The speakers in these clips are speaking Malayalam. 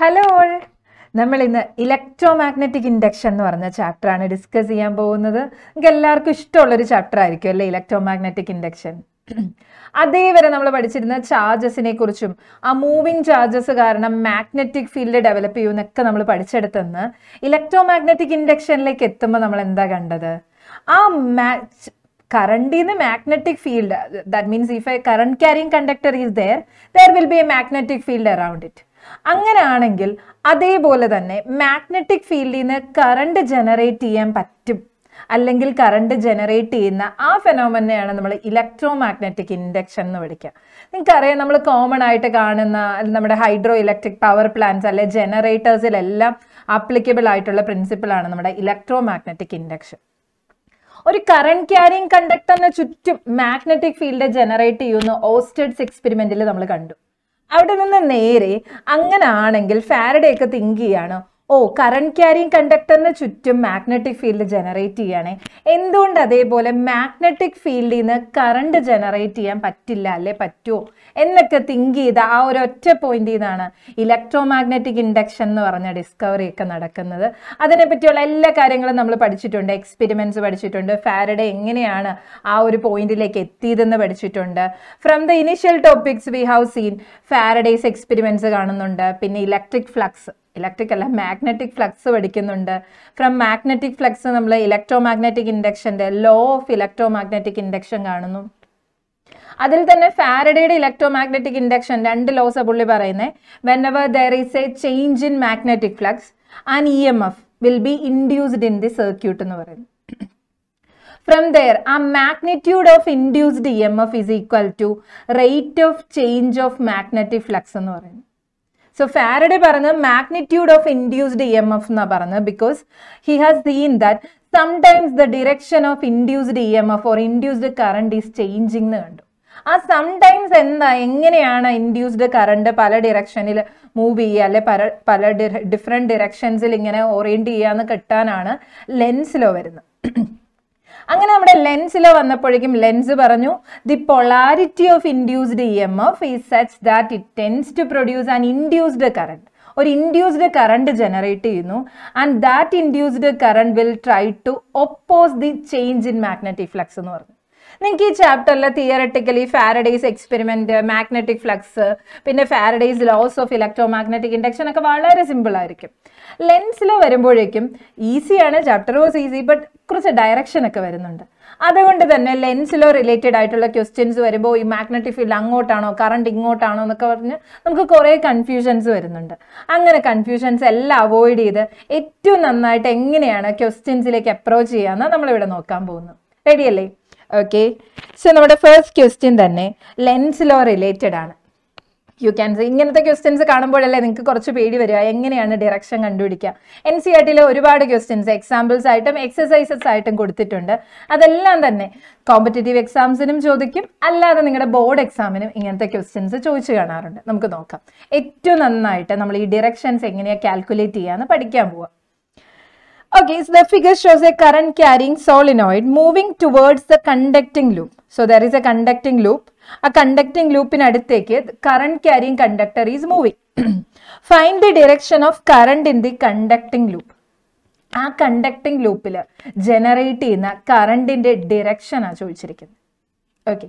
ഹലോ നമ്മൾ ഇന്ന് ഇലക്ട്രോ മാഗ്നറ്റിക് ഇൻഡക്ഷൻ എന്ന് പറഞ്ഞ ചാപ്റ്ററാണ് ഡിസ്കസ് ചെയ്യാൻ പോകുന്നത് നമുക്ക് എല്ലാവർക്കും ഇഷ്ടമുള്ളൊരു ചാപ്റ്റർ ആയിരിക്കും അല്ലേ ഇലക്ട്രോ മാഗ്നറ്റിക് ഇൻഡക്ഷൻ അതേവരെ നമ്മൾ പഠിച്ചിരുന്ന ചാർജസിനെ കുറിച്ചും ആ മൂവിങ് ചാർജസ് കാരണം മാഗ്നറ്റിക് ഫീൽഡ് ഡെവലപ്പ് ചെയ്യുമെന്നൊക്കെ നമ്മൾ പഠിച്ചെടുത്തെന്ന് ഇലക്ട്രോ മാഗ്നറ്റിക് ഇൻഡക്ഷനിലേക്ക് എത്തുമ്പോൾ നമ്മൾ എന്താ കണ്ടത് ആ കറണ്ടിൽ നിന്ന് magnetic field that means if A current carrying conductor is there there will be a magnetic field around it അങ്ങനെയാണെങ്കിൽ അതേപോലെ തന്നെ മാഗ്നറ്റിക് ഫീൽഡിൽ നിന്ന് കറണ്ട് ജനറേറ്റ് ചെയ്യാൻ പറ്റും അല്ലെങ്കിൽ കറണ്ട് ജനറേറ്റ് ചെയ്യുന്ന ആ ഫെനോമനെയാണ് നമ്മൾ ഇലക്ട്രോ മാഗ്നറ്റിക് ഇൻഡക്ഷൻ എന്ന് വിളിക്കുക നിങ്ങൾക്കറിയാം നമ്മൾ കോമൺ ആയിട്ട് കാണുന്ന നമ്മുടെ ഹൈഡ്രോ ഇലക്ട്രിക് പവർ പ്ലാന്റ്സ് അല്ലെ ജനറേറ്റേഴ്സിലെല്ലാം ആപ്ലിക്കബിൾ ആയിട്ടുള്ള പ്രിൻസിപ്പിളാണ് നമ്മുടെ ഇലക്ട്രോ മാഗ്നറ്റിക് ഇൻഡക്ഷൻ ഒരു കറണ്ട് ക്യാരിങ് കണ്ടക്ടറിന് ചുറ്റും മാഗ്നറ്റിക് ഫീൽഡ് ജനറേറ്റ് ചെയ്യുന്ന ഓസ്റ്റഡ്സ് എക്സ്പെരിമെന്റിൽ നമ്മൾ കണ്ടു അവിടെ നിന്ന് നേരെ അങ്ങനെ ആണെങ്കിൽ ഫാരഡേ ഒക്കെ തിങ്ക് ചെയ്യാണ് ഓ കറണ്ട് ക്യാരിങ് കണ്ടക്ടറിന് ചുറ്റും മാഗ്നറ്റിക് ഫീൽഡ് ജനറേറ്റ് ചെയ്യണേ എന്തുകൊണ്ട് അതേപോലെ മാഗ്നറ്റിക് ഫീൽഡിൽ നിന്ന് കറണ്ട് ജനറേറ്റ് ചെയ്യാൻ പറ്റില്ല അല്ലേ പറ്റുമോ എന്നൊക്കെ തിങ്ക് ചെയ്ത ആ ഒരു ഒറ്റ പോയിന്റിൽ നിന്നാണ് ഇലക്ട്രോ മാഗ്നറ്റിക് ഇൻഡക്ഷൻ എന്ന് പറഞ്ഞ ഡിസ്കവറി ഒക്കെ നടക്കുന്നത് അതിനെപ്പറ്റിയുള്ള എല്ലാ കാര്യങ്ങളും നമ്മൾ പഠിച്ചിട്ടുണ്ട് എക്സ്പെരിമെൻറ്റ്സ് പഠിച്ചിട്ടുണ്ട് ഫാരഡെ എങ്ങനെയാണ് ആ ഒരു പോയിന്റിലേക്ക് എത്തിയതെന്ന് പഠിച്ചിട്ടുണ്ട് from the initial topics we have seen Faraday's experiments കാണുന്നുണ്ട് പിന്നെ ഇലക്ട്രിക് ഫ്ലക്സ് ഇലക്ട്രിക് അല്ല മാഗ്നറ്റിക് ഫ്ലക്സ് പഠിക്കുന്നുണ്ട് ഫ്രം മാഗ്നറ്റിക് ഫ്ലക്സ് നമ്മൾ ഇലക്ട്രോ മാഗ്നറ്റിക് ഇൻഡക്ഷൻ്റെ law of electro magnetic induction കാണുന്നു അതിൽ തന്നെ ഫാരഡയുടെ ഇലക്ട്രോ മാഗ്നറ്റിക് ഇൻഡക്ഷൻ രണ്ട് ലോസ് പുള്ളി പറയുന്നത് whenever there is a change in magnetic flux and E M F will be induced in the circuit എന്ന് പറയുന്നു ഫ്രം ദെയർ ആ magnitude of induced E M F is equal to rate of change of magnetic flux എന്ന് പറയുന്നു സോ ഫാരഡെ പറഞ്ഞ magnitude of induced E M F എന്നാ പറഞ്ഞത് because he has seen that sometimes the direction of induced E M F or induced current is changing എന്ന് കണ്ടു ആ സംടൈംസ് എന്താ എങ്ങനെയാണ് ഇൻഡ്യൂസ്ഡ് കറണ്ട് പല ഡിറക്ഷനിൽ മൂവ് ചെയ്യുക അല്ലെ പല പല ഡിഫറെൻറ്റ് ഡിറക്ഷൻസിൽ ഇങ്ങനെ ഓറിയൻറ്റ് ചെയ്യാന്ന് കിട്ടാനാണ് ലെൻസിലോ വരുന്നത് അങ്ങനെ നമ്മുടെ ലെൻസിൽ വന്നപ്പോഴേക്കും ലെൻസ് പറഞ്ഞു the polarity of induced E M F is such that it tends to produce an induced current ഒരു ഇൻഡ്യൂസ്ഡ് കറണ്ട് ജനറേറ്റ് ചെയ്യുന്നു and that induced current will try to oppose the change in magnetic flux എന്ന് പറഞ്ഞു നിങ്ങൾക്ക് ഈ ചാപ്റ്ററിൽ theoretically Faraday's experiment magnetic flux പിന്നെ Faraday's laws of electro magnetic induction ഒക്കെ വളരെ സിമ്പിൾ ആയിരിക്കും ലെൻസിൽ വരുമ്പോഴേക്കും ഈസിയാണ് ചാപ്റ്റർ വാസ് ഈസി ബട്ട് കുറച്ച് ഡയറക്ഷൻ ഒക്കെ വരുന്നുണ്ട് അതുകൊണ്ട് തന്നെ ലെൻസിലോ റിലേറ്റഡ് ആയിട്ടുള്ള ക്വസ്റ്റ്യൻസ് വരുമ്പോൾ ഈ മാഗ്നറ്റിക് ഫീൽഡ് അങ്ങോട്ടാണോ കറണ്ട് ഇങ്ങോട്ടാണോ എന്നൊക്കെ പറഞ്ഞ് നമുക്ക് കുറേ കൺഫ്യൂഷൻസ് വരുന്നുണ്ട് അങ്ങനെ കൺഫ്യൂഷൻസ് എല്ലാം അവോയ്ഡ് ചെയ്ത് ഏറ്റവും നന്നായിട്ട് എങ്ങനെയാണ് ക്വസ്റ്റ്യൻസിലേക്ക് അപ്രോച്ച് ചെയ്യാമെന്ന് നമ്മളിവിടെ നോക്കാൻ പോകുന്നു റെഡിയല്ലേ ഓക്കെ സോ നമ്മുടെ ഫസ്റ്റ് ക്വസ്റ്റ്യൻ തന്നെ ലെൻസിലോ റിലേറ്റഡ് ആണ് യു ക്യാൻ സി ഇങ്ങനത്തെ ക്വസ്റ്റ്യൻസ് കാണുമ്പോഴല്ലേ നിങ്ങൾക്ക് കുറച്ച് പേടി വരിക എങ്ങനെയാണ് ഡയറക്ഷൻ കണ്ടുപിടിക്കുക എൻ സി ആർ ടിയിലെ ഒരുപാട് ക്വസ്റ്റ്യൻസ് എക്സാമ്പിൾസ് ആയിട്ടും എക്സസൈസസ് ആയിട്ടും കൊടുത്തിട്ടുണ്ട് അതെല്ലാം തന്നെ കോമ്പറ്റേറ്റീവ് എക്സാംസിനും ചോദിക്കും അല്ലാതെ നിങ്ങളുടെ ബോർഡ് എക്സാമിനും ഇങ്ങനത്തെ ക്വസ്റ്റ്യൻസ് ചോദിച്ചു കാണാറുണ്ട് നമുക്ക് നോക്കാം ഏറ്റവും നന്നായിട്ട് നമ്മൾ ഈ ഡിറക്ഷൻസ് എങ്ങനെയാണ് കാൽക്കുലേറ്റ് ചെയ്യാമെന്ന് പഠിക്കാൻ പോവാം Okay, so the figure shows a current carrying solenoid moving towards the conducting loop. So there is a conducting loop. A conducting loop in the current carrying conductor is moving. Find the direction of current in the conducting loop. ആ കണ്ടക്ടിംഗ് ലൂപ്പിൽ ജനറേറ്റ് ചെയ്യുന്ന കറണ്ടിൻ്റെ ഡിറക്ഷനാണ് ചോദിച്ചിരിക്കുന്നത് ഓക്കെ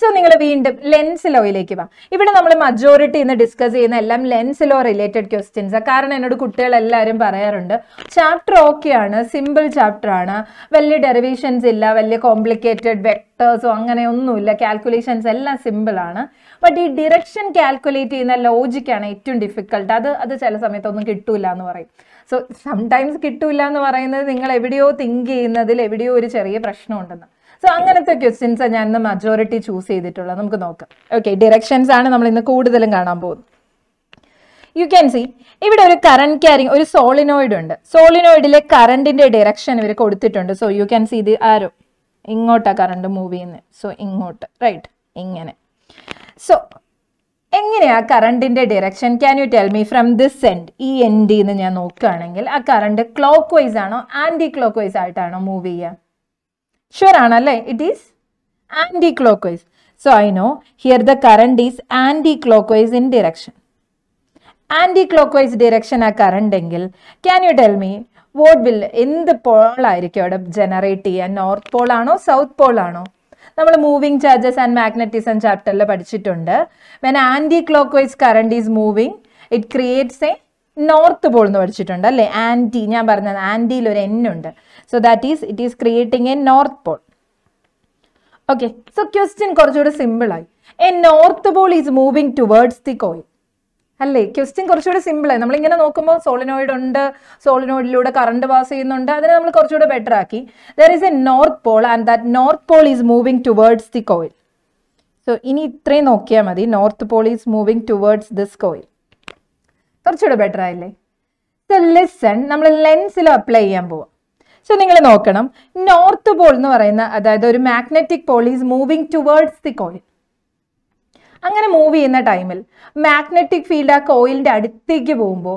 സോ നിങ്ങൾ വീണ്ടും ലെൻസ് ലോയിലേക്ക് വാ ഇവിടെ നമ്മൾ മജോറിറ്റി ഇന്ന് ഡിസ്കസ് ചെയ്യുന്ന എല്ലാം ലെൻസ് ലോ റിലേറ്റഡ് ക്വസ്റ്റ്യൻസ് കാരണം എന്നോട് കുട്ടികൾ എല്ലാവരും പറയാറുണ്ട് ചാപ്റ്റർ ഓക്കെയാണ് സിമ്പിൾ ചാപ്റ്റർ ആണ് വലിയ ഡെറിവേഷൻസ് ഇല്ല വലിയ കോംപ്ലിക്കേറ്റഡ് വെക്ടേഴ്സോ ഒന്നുമില്ല കാൽക്കുലേഷൻസ് എല്ലാം സിമ്പിളാണ് ബട്ട് ഈ ഡിറക്ഷൻ കാൽക്കുലേറ്റ് ചെയ്യുന്ന ലോജിക്കാണ് ഏറ്റവും ഡിഫിക്കൽട്ട് അത് അത് ചില സമയത്തൊന്നും കിട്ടൂല എന്ന് പറയും സോ സംടൈംസ് കിട്ടൂല എന്ന് പറയുന്നത് നിങ്ങൾ എവിടെയോ തിങ്ക് ചെയ്യുന്നതിൽ എവിടെയോ ഒരു ചെറിയ പ്രശ്നമുണ്ടെന്ന് സോ അങ്ങനത്തെ ക്വസ്റ്റ്യൻസ് ഞാൻ ഇന്ന് മജോറിറ്റി ചൂസ് ചെയ്തിട്ടുള്ളത് നമുക്ക് നോക്കാം ഓക്കെ ഡിറക്ഷൻസ് ആണ് നമ്മൾ ഇന്ന് കൂടുതലും കാണാൻ പോകുന്നത് യു ക്യാൻ സി ഇവിടെ ഒരു കറണ്ട് ക്യാരിങ് ഒരു സോളിനോയിഡ് ഉണ്ട് സോളിനോയിഡിലെ കറണ്ടിന്റെ ഡയറക്ഷൻ ഇവർ കൊടുത്തിട്ടുണ്ട് സോ യു ക്യാൻ സി ഇത് ആരോ ഇങ്ങോട്ടാണ് കറണ്ട് മൂവ് ചെയ്യുന്നത് സോ ഇങ്ങോട്ട് റൈറ്റ് ഇങ്ങനെ സോ എങ്ങനെയാ കറണ്ടിന്റെ direction can you tell me from this end ഈ എൻഡിന്ന് നിന്ന് ഞാൻ നോക്കുകയാണെങ്കിൽ ആ കറണ്ട് ക്ലോക്ക് വൈസ് ആണോ ആന്റി ക്ലോക്ക് വൈസ് ആയിട്ടാണോ മൂവ് ചെയ്യുക ഷുവർ ആണല്ലേ it is anticlockwise so I know here the current is anticlockwise in direction clock vice direction ആ കറണ്ട് എങ്കിൽ can you tell me what will എന്ത് പോളായിരിക്കും അവിടെ ജനറേറ്റ് ചെയ്യാൻ നോർത്ത് പോൾ ആണോ സൗത്ത് പോൾ ആണോ നമ്മൾ മൂവിങ് ചാർജസ് ആൻഡ് മാഗ്നറ്റിസം ചാപ്റ്ററിൽ പഠിച്ചിട്ടുണ്ട് when clock vice current is moving it creates a north pole എന്ന് പഠിച്ചിട്ടുണ്ട് അല്ലേ ആൻറ്റി ഞാൻ പറഞ്ഞത് ആൻറ്റിയിൽ ഒരു എൻ ഉണ്ട് so that is it is creating a north pole okay so question കുറച്ചുകൂടെ സിമ്പിളായി a north pole is moving towards the coil അല്ലേ ക്വസ്റ്റ്യൻ കുറച്ചുകൂടെ സിമ്പിളായി നമ്മളിങ്ങനെ നോക്കുമ്പോൾ സോളിനോയിഡ് ഉണ്ട് സോളിനോയിഡിലൂടെ കറണ്ട് പാസ് ചെയ്യുന്നുണ്ട് അതിനെ നമ്മൾ കുറച്ചുകൂടെ ബെറ്റർ ആക്കി there is a north pole and that north pole is moving towards the coil so ഇനി ഇത്രയും നോക്കിയാൽ മതി north pole is moving towards this coil കുറച്ചുകൂടെ ബെറ്റർ ആയില്ലേ സോ ലിസൺ നമ്മൾ ലെൻസിൽ അപ്ലൈ ചെയ്യാൻ പോവാം സോ നിങ്ങൾ നോക്കണം നോർത്ത് പോൾ എന്ന് പറയുന്ന അതായത് ഒരു magnetic pole is moving towards the coil അങ്ങനെ മൂവ് ചെയ്യുന്ന ടൈമിൽ മാഗ്നറ്റിക് ഫീൽഡ് ആ കോയിലിൻ്റെ അടുത്തേക്ക് പോകുമ്പോൾ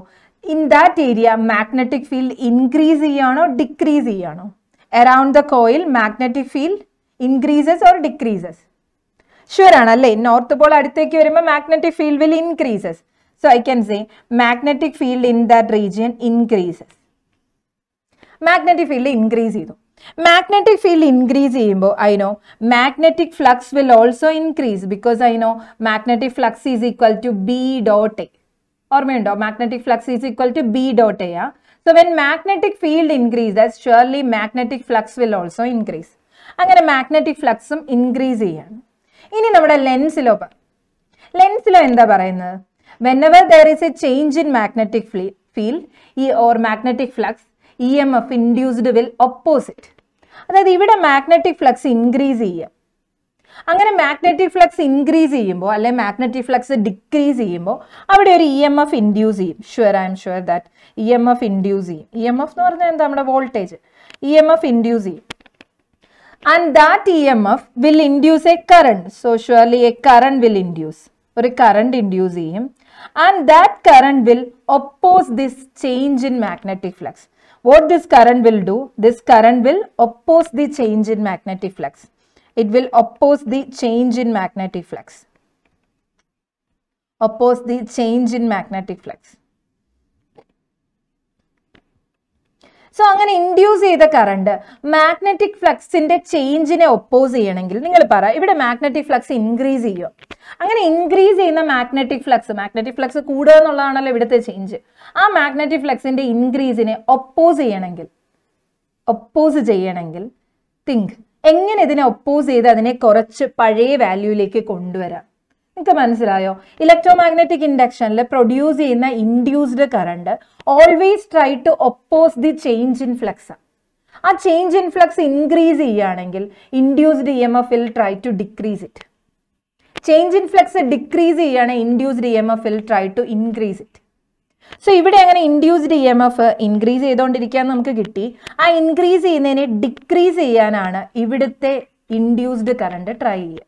in that area magnetic field increase ചെയ്യുകയാണോ ഡിക്രീസ് ചെയ്യുകയാണോ around the coil magnetic field increases or decreases sure ആണല്ലേ നോർത്ത് പോൾ അടുത്തേക്ക് വരുമ്പോൾ magnetic field will increases So I can say magnetic field in that region increases. Magnetic field increase ചെയ്തു മാഗ്നറ്റിക് ഫീൽഡ് ഇൻക്രീസ് ചെയ്യുമ്പോൾ I know magnetic flux will also increase because I know magnetic flux is equal to B dot A ഓർമ്മയുണ്ടോ magnetic flux is equal to B dot A ആ so when magnetic field increases surely magnetic flux will also increase അങ്ങനെ മാഗ്നറ്റിക് ഫ്ലക്സും ഇൻക്രീസ് ചെയ്യാണ് ഇനി നമ്മുടെ ലെൻസിലോ ലെൻസിലോ എന്താ പറയുന്നത് there is a change in magnetic flee field ഈ or magnetic flux E M F induced will opposite അതായത് ഇവിടെ മാഗ്നറ്റിക് ഫ്ലക്സ് ഇൻക്രീസ് ചെയ്യുക അങ്ങനെ മാഗ്നറ്റിക് ഫ്ലക്സ് ഇൻക്രീസ് ചെയ്യുമ്പോൾ അല്ലെ മാഗ്നറ്റിക് ഫ്ലക്സ് ഡിക്രീസ് ചെയ്യുമ്പോൾ അവിടെ ഒരു ഇ എം എഫ് ഇൻഡ്യൂസ് ചെയ്യും sure I'm sure that E M F induce ചെയ്യും ഇ എം എഫ് എന്ന് പറഞ്ഞാൽ എന്താ നമ്മുടെ voltage E M F induce ചെയ്യും and that E M F will induce a current so surely a current will induce ഒരു കറണ്ട് ഇൻഡ്യൂസ് ചെയ്യും and that current will oppose this change in magnetic flux. What this current will do? This current will oppose the change in magnetic flux. It will oppose the change in magnetic flux. Oppose the change in magnetic flux. So അങ്ങനെ ഇൻഡ്യൂസ് ചെയ്ത കറണ്ട് മാഗ്നറ്റിക് ഫ്ലക്സിന്റെ ചേഞ്ചിനെ ഒപ്പോസ് ചെയ്യണമെങ്കിൽ നിങ്ങൾ പറ ഇവിടെ മാഗ്നറ്റിക് ഫ്ലക്സ് ഇൻക്രീസ് ചെയ്യും അങ്ങനെ ഇൻക്രീസ് ചെയ്യുന്ന മാഗ്നറ്റിക് ഫ്ലക്സ് മാഗ്നറ്റിക് ഫ്ലക്സ് കൂടുക എന്നുള്ളതാണല്ലോ ഇവിടുത്തെ ചേഞ്ച് ആ മാഗ്നറ്റിക് ഫ്ലക്സിന്റെ ഇൻക്രീസിനെ ഒപ്പോസ് ചെയ്യണമെങ്കിൽ ഒപ്പോസ് ചെയ്യണമെങ്കിൽ തിങ്ക് എങ്ങനെ ഇതിനെ ഒപ്പോസ് ചെയ്ത് അതിനെ കുറച്ച് പഴയ വാല്യൂയിലേക്ക് കൊണ്ടുവരാം നിങ്ങൾക്ക് മനസ്സിലായോ ഇലക്ട്രോ മാഗ്നറ്റിക് ഇൻഡക്ഷനിൽ പ്രൊഡ്യൂസ് ചെയ്യുന്ന induced current always try to oppose the change in flux ആ ചേഞ്ച് ഇൻ ഫ്ലക്സ് ഇൻക്രീസ് ചെയ്യുകയാണെങ്കിൽ induced E M F will try to decrease it change in flux decrease ചെയ്യുകയാണെങ്കിൽ induced E M F will try to increase it so ഇവിടെ അങ്ങനെ induced E e M F increase ചെയ്തുകൊണ്ടിരിക്കാൻ നമുക്ക് കിട്ടി ആ ഇൻക്രീസ് ചെയ്യുന്നതിനെ ഡിക്രീസ് ചെയ്യാനാണ് ഇവിടുത്തെ ഇൻഡ്യൂസ്ഡ് കറണ്ട് ട്രൈ ചെയ്യുക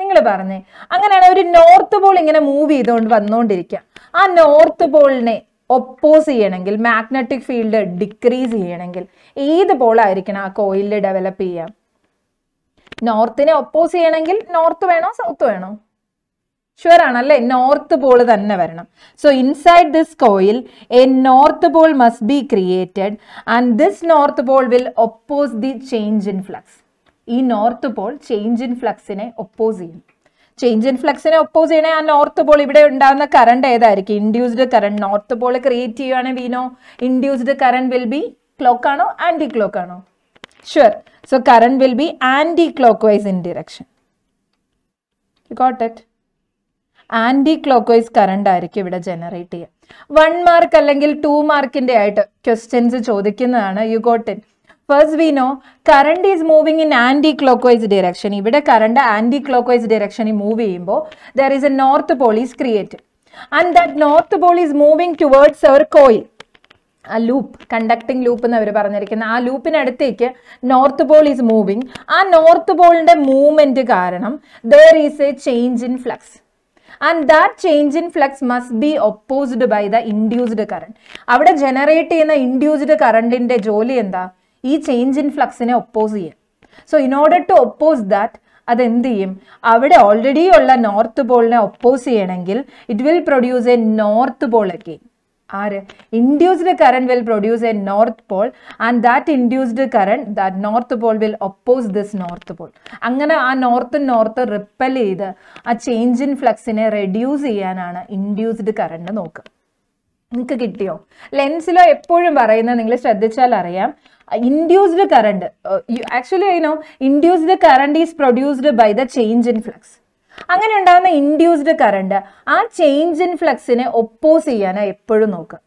നിങ്ങൾ പറഞ്ഞേ അങ്ങനെയാണ് ഒരു നോർത്ത് പോൾ ഇങ്ങനെ മൂവ് ചെയ്തുകൊണ്ട് വന്നുകൊണ്ടിരിക്കുക ആ നോർത്ത് പോളിനെ ഒപ്പോസ് ചെയ്യണമെങ്കിൽ മാഗ്നറ്റിക് ഫീൽഡ് ഡിക്രീസ് ചെയ്യണമെങ്കിൽ ഏത് പോളായിരിക്കണം ആ കോയിലിൽ ഡെവലപ്പ് ചെയ്യാം നോർത്തിനെ ഒപ്പോസ് ചെയ്യണമെങ്കിൽ നോർത്ത് വേണോ സൗത്ത് വേണോ ഷുവർ ആണല്ലേ നോർത്ത് പോൾ തന്നെ വരണം so inside this coil a north pole must be created and this north pole will oppose the change in flux ഈ നോർത്ത് പോൾ ചേഞ്ച് ഇൻ ഫ്ലക്സിനെ ഒപ്പോസ് ചെയ്യും ചേഞ്ച് ഇൻ ഫ്ലക്സിനെ ഒപ്പോസ് ചെയ്യണേ ആ നോർത്ത് പോൾ ഇവിടെ ഉണ്ടാകുന്ന കറണ്ട് ഏതായിരിക്കും induced current north pole create ചെയ്യുകയാണെങ്കിൽ we know induced current will be clock ആണോ ആന്റി ക്ലോക്ക് ആണോ sure so current will be anticlockwise in direction clock vice current ആയിരിക്കും ഇവിടെ ജനറേറ്റ് ചെയ്യുക വൺ മാർക്ക് അല്ലെങ്കിൽ ടു മാർക്കിന്റെ ആയിട്ട് ക്വസ്റ്റ്യൻസ് ചോദിക്കുന്നതാണ് you got it first we know current is moving in clock vice direction ഇവിടെ കറണ്ട് ആൻറ്റി ക്ലോക്ക് വൈസ് ഡിറക്ഷനിൽ മൂവ് ചെയ്യുമ്പോൾ there is a north pole is created and that north pole is moving towards our coil ആ ലൂപ്പ് കണ്ടക്ടിങ് ലൂപ്പ് എന്ന് അവർ പറഞ്ഞിരിക്കുന്ന ആ ലൂപ്പിനടുത്തേക്ക് നോർത്ത് പോൾ ഈസ് മൂവിങ് ആ നോർത്ത് പോളിൻ്റെ മൂവ്മെൻറ്റ് കാരണം there is a change in flux and that change in flux must be opposed by the induced current അവിടെ ജനറേറ്റ് ചെയ്യുന്ന ഇൻഡ്യൂസ്ഡ് കറണ്ടിൻ്റെ ജോലി എന്താ ഈ ചേഞ്ച് ഇൻ ഫ്ലക്സിനെ ഒപ്പോസ് ചെയ്യും so in order to oppose that അതെന്ത് ചെയ്യും അവിടെ ഓൾറെഡി ഉള്ള നോർത്ത് പോളിനെ ഒപ്പോസ് ചെയ്യണമെങ്കിൽ it will produce a north pole again ആര് induced current will produce a north pole and that induced current that north pole will oppose this north pole അങ്ങനെ ആ നോർത്ത് നോർത്ത് റിപ്പൽ ചെയ്ത് ആ ചേഞ്ച് ഇൻ ഫ്ലക്സിനെ റെഡ്യൂസ് ചെയ്യാനാണ് ഇൻഡ്യൂസ്ഡ് കറണ്ട് നോക്കുക നിങ്ങൾക്ക് കിട്ടിയോ ലെൻസിലോ എപ്പോഴും പറയുന്നത് നിങ്ങൾ ശ്രദ്ധിച്ചാൽ അറിയാം induced current actually you actually, you know, induced current is produced by the change അങ്ങനെ ഉണ്ടാകുന്ന ഇൻഡ്യൂസ്ഡ് കറണ്ട് ആ ചേഞ്ച് ഇൻ ഫ്ലക്സിനെ ഒപ്പോസ് ചെയ്യാനാ എപ്പോഴും നോക്കുക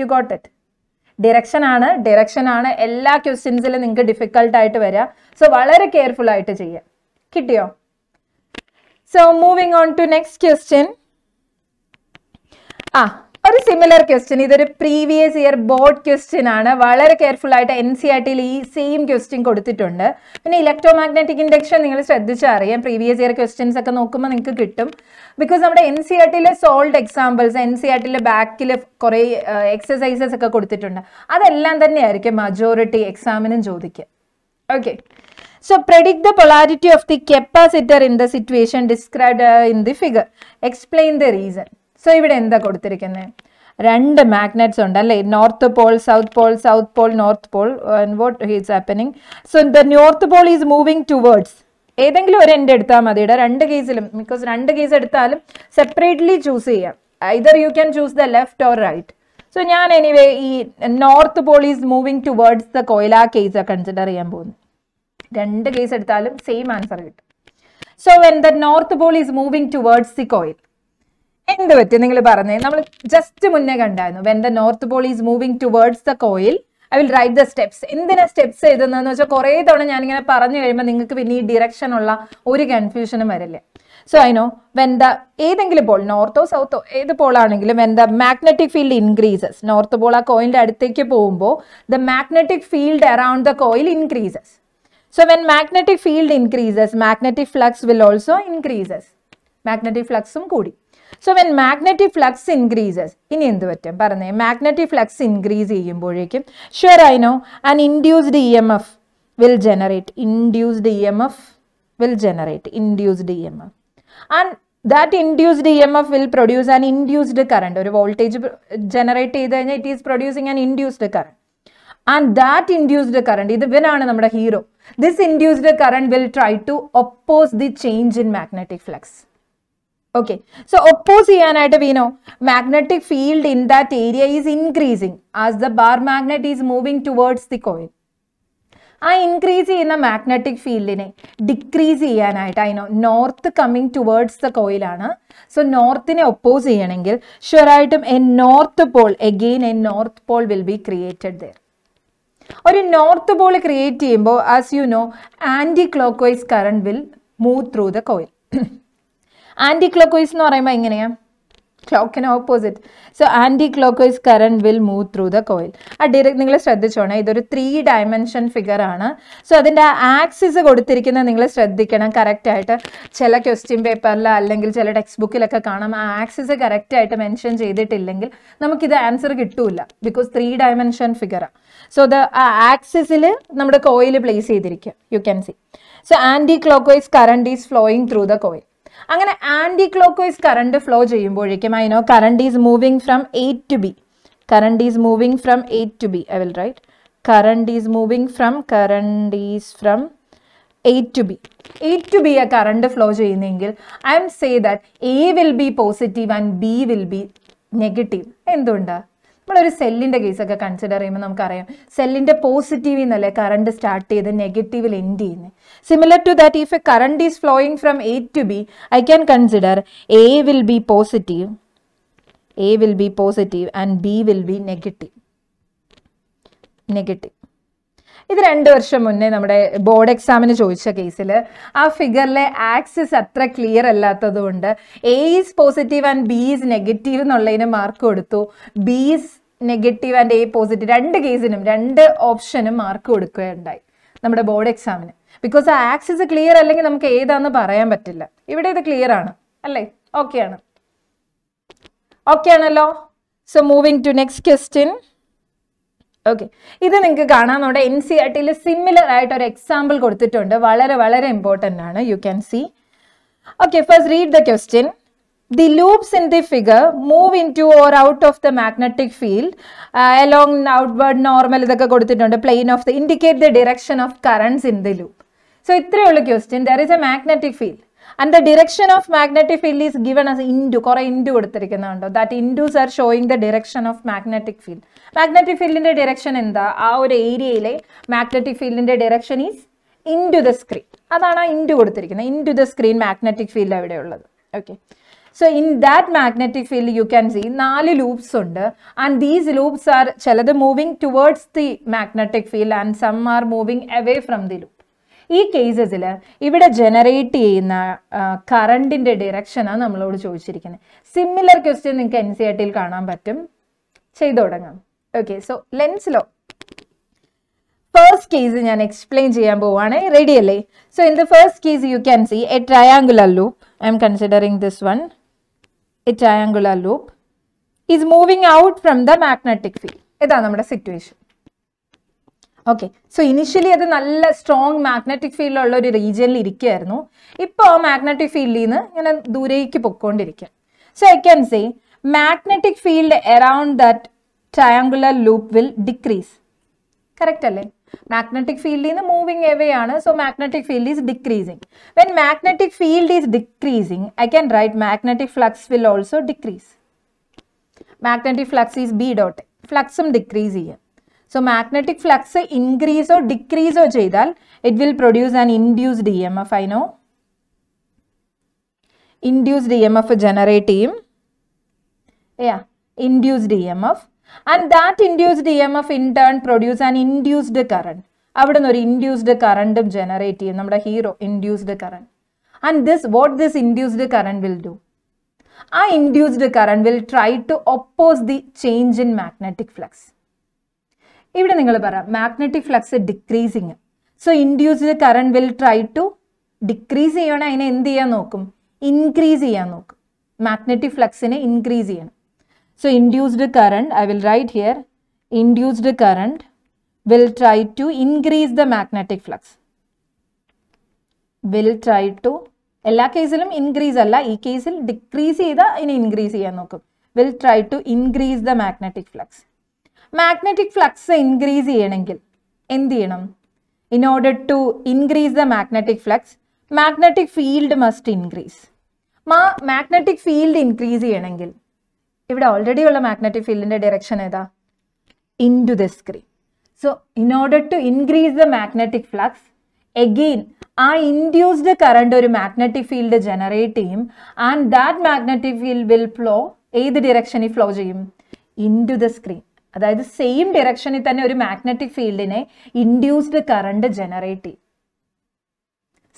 യു ഗോട്ട് ഇറ്റ് ഡിറക്ഷൻ ആണ് ഡിറക്ഷൻ ആണ് എല്ലാ ക്വസ്റ്റ്യൻസിലും നിങ്ങൾക്ക് ആയിട്ട് വരിക സോ വളരെ കെയർഫുൾ ആയിട്ട് ചെയ്യുക കിട്ടിയോ so moving on to next question ആ ഒരു സിമിലർ ക്വസ്റ്റ്യൻ ഇതൊരു പ്രീവിയസ് ഇയർ ബോർഡ് ക്വസ്റ്റ്യൻ ആണ് വളരെ കെയർഫുൾ ആയിട്ട് എൻ സി ആർ ടിയിൽ ഈ സെയിം ക്വസ്റ്റ്യൻ കൊടുത്തിട്ടുണ്ട് പിന്നെ ഇലക്ട്രോ മാഗ്നറ്റിക് ഇൻഡക്ഷൻ നിങ്ങൾ ശ്രദ്ധിച്ചറിയാം പ്രീവിയസ് ഇയർ ക്വസ്റ്റ്യൻസ് ഒക്കെ നോക്കുമ്പോൾ നിങ്ങൾക്ക് കിട്ടും ബിക്കോസ് നമ്മുടെ എൻ സി ആർ ടിയിലെ solved examples N C R ടിയിലെ ബാക്കിൽ കുറേ എക്സസൈസസ് ഒക്കെ കൊടുത്തിട്ടുണ്ട് അതെല്ലാം തന്നെയായിരിക്കും മജോറിറ്റി എക്സാമിനും ചോദിക്കുക okay So predict the polarity of the capacitor in the situation described uh, in the figure. Explain the reason. So ഇവിടെ എന്താ കൊടുത്തിരിക്കുന്നത് രണ്ട് മാഗ്നറ്റ്സ് ഉണ്ട് അല്ലേ north pole south pole south pole north pole what is happening so the north pole is moving towards ഏതെങ്കിലും ഒരു എൻ്റെ എടുത്താൽ മതി ഇവിടെ രണ്ട് കേസിലും ബിക്കോസ് രണ്ട് കേസ് എടുത്താലും സെപ്പറേറ്റ്ലി ചൂസ് ചെയ്യാം either you can choose the left or right so ഞാൻ എനിവേ ഈ north pole is moving towards the coil case consider ചെയ്യാൻ പോകുന്നു രണ്ട് കേസ് എടുത്താലും സെയിം ആൻസർ കിട്ടും so when the north pole is moving towards the coil എന്ത് പറ്റി നിങ്ങൾ പറഞ്ഞേ നമ്മൾ ജസ്റ്റ് മുന്നേ കണ്ടായിരുന്നു when the north pole is moving towards the coil I will write the steps എന്തിനാ സ്റ്റെപ്സ് എഴുതുന്നതെന്ന് വെച്ചാൽ കുറെ തവണ ഞാനിങ്ങനെ പറഞ്ഞു കഴിയുമ്പോൾ നിങ്ങൾക്ക് പിന്നെ ഈ ഡിറക്ഷൻ ഉള്ള ഒരു കൺഫ്യൂഷനും വരില്ല so I know when the ഏതെങ്കിലും പോൾ നോർത്തോ സൗത്തോ ഏത് പോളാണെങ്കിലും when the magnetic field increases north pole ആ കോയിലിൻ്റെ അടുത്തേക്ക് പോകുമ്പോൾ the magnetic field around the coil increases so when magnetic field increases magnetic flux will also increases magnetic ഫ്ലക്സും കൂടി so when magnetic flux increases ഇനി എന്ത് പറ്റും പറഞ്ഞേ മാഗ്നറ്റിക് ഫ്ലക്സ് ഇൻക്രീസ് ചെയ്യുമ്പോഴേക്കും sure I know an induced E M F will generate induced E M F will generate induced E M F and that induced E M F will produce an induced current ഒരു വോൾട്ടേജ് ജനറേറ്റ് ചെയ്ത് കഴിഞ്ഞാൽ it is producing an induced current and that induced current ഇത് ഇവനാണ് നമ്മുടെ hero this induced current will try to oppose the change in magnetic flux okay so oppose ചെയ്യാനായിട്ട് we know magnetic field in that area is increasing as the bar magnet is moving towards the coil ആ ഇൻക്രീസ് ചെയ്യുന്ന മാഗ്നറ്റിക് ഫീൽഡിനെ ഡിക്രീസ് ചെയ്യാനായിട്ട് അതിനോ നോർത്ത് കമ്മിങ് ടുവേർഡ്സ് ദ കോയിലാണ് സോ നോർത്തിനെ ഒപ്പോസ് ചെയ്യണമെങ്കിൽ ഷുവറായിട്ടും N north pole again N north pole will be created there ഒരു നോർത്ത് പോൾ ക്രിയേറ്റ് ചെയ്യുമ്പോൾ as you know clock vice current will move through the coil anticlockwise എന്ന് പറയുമ്പോൾ എങ്ങനെയാണ് ക്ലോക്കിന് opposite so clock vice current will move through the coil ആ ഡയറക്റ്റ് നിങ്ങൾ ശ്രദ്ധിച്ചോണം ഇതൊരു ത്രീ ഡയമെൻഷൻ ഫിഗർ ആണ് സോ അതിൻ്റെ ആക്സിസ് കൊടുത്തിരിക്കുന്നത് നിങ്ങൾ ശ്രദ്ധിക്കണം കറക്റ്റായിട്ട് ചില ക്വസ്റ്റ്യൻ പേപ്പറിൽ അല്ലെങ്കിൽ ചില ടെക്സ്റ്റ് ബുക്കിലൊക്കെ കാണാം ആ ആക്സിസ് കറക്റ്റായിട്ട് മെൻഷൻ ചെയ്തിട്ടില്ലെങ്കിൽ നമുക്കിത് ആൻസർ കിട്ടൂല ബിക്കോസ് ത്രീ ഡയമെൻഷൻ ഫിഗറാണ് സോ ദ ആക്സിസിൽ നമ്മുടെ കോയിൽ പ്ലേസ് ചെയ്തിരിക്കുക you can see so clock vice current is flowing through the coil അങ്ങനെ clock vice current flow ചെയ്യുമ്പോഴേക്കും I know current is moving from A to B current is moving from A to B I will write current is moving from current is from A to B A to B ആ കറണ്ട് ഫ്ലോ ചെയ്യുന്നെങ്കിൽ I am say that A will be positive and B will be negative എന്തുകൊണ്ടാണ് നമ്മളൊരു സെല്ലിൻ്റെ കേസൊക്കെ കൺസിഡർ ചെയ്യുമ്പോൾ നമുക്കറിയാം സെല്ലിൻ്റെ പോസിറ്റീവിൽ നിന്നല്ലേ കറണ്ട് സ്റ്റാർട്ട് ചെയ്ത് നെഗറ്റീവിൽ എൻഡ് ചെയ്യുന്നത് similar to that if A current is flowing from A to B I can consider A will be positive A will be positive and B will be negative negative ഇത് രണ്ട് വർഷം മുന്നേ നമ്മുടെ ബോർഡ് എക്സാമിന് ചോദിച്ച കേസിൽ ആ ഫിഗറിലെ ആക്സിസ് അത്ര ക്ലിയർ അല്ലാത്തതുകൊണ്ട് A is positive and B is negative എന്നുള്ളതിന് മാർക്ക് കൊടുത്തു B is negative and A positive രണ്ട് കേസിനും രണ്ട് ഓപ്ഷനും മാർക്ക് കൊടുക്കുകയുണ്ടായി നമ്മുടെ ബോർഡ് എക്സാമിന് ബിക്കോസ് ആ ആക്സിസ് ക്ലിയർ അല്ലെങ്കിൽ നമുക്ക് ഏതാന്ന് പറയാൻ പറ്റില്ല ഇവിടെ ഇത് ക്ലിയർ ആണ് അല്ലേ ഓക്കെ ആണ് ഓക്കെ ആണല്ലോ so moving to next question okay ഇത് നിങ്ങൾക്ക് കാണാം നമ്മുടെ എൻ സി ആർ ടിയിൽ സിമിലർ ആയിട്ട് ഒരു എക്സാമ്പിൾ കൊടുത്തിട്ടുണ്ട് വളരെ വളരെ ഇമ്പോർട്ടൻ്റ് ആണ് you can see okay first read the question the loops in the figure move into or out of the magnetic field uh, along outward normal ഇതൊക്കെ കൊടുത്തിട്ടുണ്ട് plane of the indicate the direction of currents in the loop so ഇത്രയേ ഉള്ളൂ question there is a magnetic field and the direction of magnetic field is given as into കുറേ ഇൻഡു കൊടുത്തിരിക്കുന്നുണ്ടോ that intos are showing the direction of magnetic field magnetic ഫീൽഡിൻ്റെ ഡിറക്ഷൻ എന്താ ആ ഒരു ഏരിയയിലെ മാഗ്നറ്റിക് ഫീൽഡിൻ്റെ direction is into the screen അതാണ് ആ ഇൻഡു കൊടുത്തിരിക്കുന്നത് into the screen magnetic field എവിടെയുള്ളത് okay so in that magnetic field you can see നാല് ലൂപ്സ് ഉണ്ട് ആൻഡ് ദീസ് ലൂപ്സ് ആർ ചിലത് moving towards the magnetic field and some are moving away from the loop ഈ കേസസിൽ ഇവിടെ ജനറേറ്റ് ചെയ്യുന്ന കറണ്ടിൻ്റെ ഡിറക്ഷനാണ് നമ്മളോട് ചോദിച്ചിരിക്കുന്നത് സിമിലർ ക്വസ്റ്റ്യൻ നിങ്ങൾക്ക് എൻ സി ആർ ടിയിൽ കാണാൻ പറ്റും ചെയ്ത് തുടങ്ങാം ഓക്കെ സോ ലെൻസിലോ ഫസ്റ്റ് കേസ് ഞാൻ എക്സ്പ്ലെയിൻ ചെയ്യാൻ പോവാണ് റെഡി അല്ലേ so in the first case you can see A triangular loop I M considering this one a triangular loop is moving out from the magnetic field. ഇതാണ് നമ്മുടെ സിറ്റുവേഷൻ ഓക്കെ സോ ഇനിഷ്യലി അത് നല്ല സ്ട്രോങ് മാഗ്നറ്റിക് ഫീൽഡുള്ള ഒരു റീജിയനിൽ ഇരിക്കുകയായിരുന്നു ഇപ്പോൾ ആ മാഗ്നറ്റിക് ഫീൽഡിൽ നിന്ന് ഇങ്ങനെ ദൂരേക്ക് പൊക്കോണ്ടിരിക്കാം so I can say magnetic field around that triangular loop will decrease correct അല്ലേ മാഗ്നറ്റിക് ഫീൽഡിൽ നിന്ന് മൂവിങ് എവേ ആണ് so magnetic field is decreasing when magnetic field is decreasing I can write magnetic flux will also decrease magnetic flux is B dot ഫ്ലക്സും ഡിക്രീസ് ചെയ്യാം സോ മാഗ്നറ്റിക് ഫ്ലക്സ് ഇൻക്രീസോ ഡിക്രീസോ ചെയ്താൽ it will produce an induced E M F I know induced E M F generate ചെയ്യും yeah induced E M F and that induced E M F in turn produce an induced current അവിടെ നിന്ന് ഒരു ഇൻഡ്യൂസ്ഡ് കറണ്ടും ജനറേറ്റ് ചെയ്യും നമ്മുടെ hero induced current and this what this induced current will do ആ induced current will try to oppose the change in magnetic flux ഇവിടെ നിങ്ങൾ പറയാം magnetic flux decreasing so induced current will try to decrease ചെയ്യണം അതിനെ എന്ത് ചെയ്യാൻ നോക്കും ഇൻക്രീസ് ചെയ്യാൻ നോക്കും മാഗ്നറ്റിക് ഫ്ലക്സിനെ ഇൻക്രീസ് ചെയ്യണം So induced current, I will write here, induced current will try to increase the magnetic flux. Will try to, എല്ലാ കേസിലും ഇൻക്രീസ് അല്ല ഈ കേസിൽ ഡിക്രീസ് ചെയ്താൽ ഇനി ഇൻക്രീസ് ചെയ്യാൻ നോക്കും will try to increase the magnetic flux magnetic flux increase ചെയ്യണമെങ്കിൽ എന്ത് ചെയ്യണം in order to increase the magnetic flux magnetic field must increase magnetic field increase ചെയ്യണമെങ്കിൽ ഇവിടെ ഓൾറെഡി ഉള്ള മാഗ്നറ്റിക് ഫീൽഡിന്റെ ഡയറക്ഷൻ ഏതാ into the screen so in order to increase the magnetic flux again ആ ഇൻഡ്യൂസ്ഡ് കറണ്ട് ഒരു മാഗ്നറ്റിക് ഫീൽഡ് ജനറേറ്റ് ചെയ്യും and that magnetic field will flow ഏത് ഡിറക്ഷനിൽ ഫ്ലോ ചെയ്യും ഇൻ ടു ദ സ്ക്രീൻ അതായത് സെയിം ഡിറക്ഷനിൽ തന്നെ ഒരു മാഗ്നറ്റിക് ഫീൽഡിനെ ഇൻഡ്യൂസ്ഡ് കറണ്ട് ജനറേറ്റ് ചെയ്യും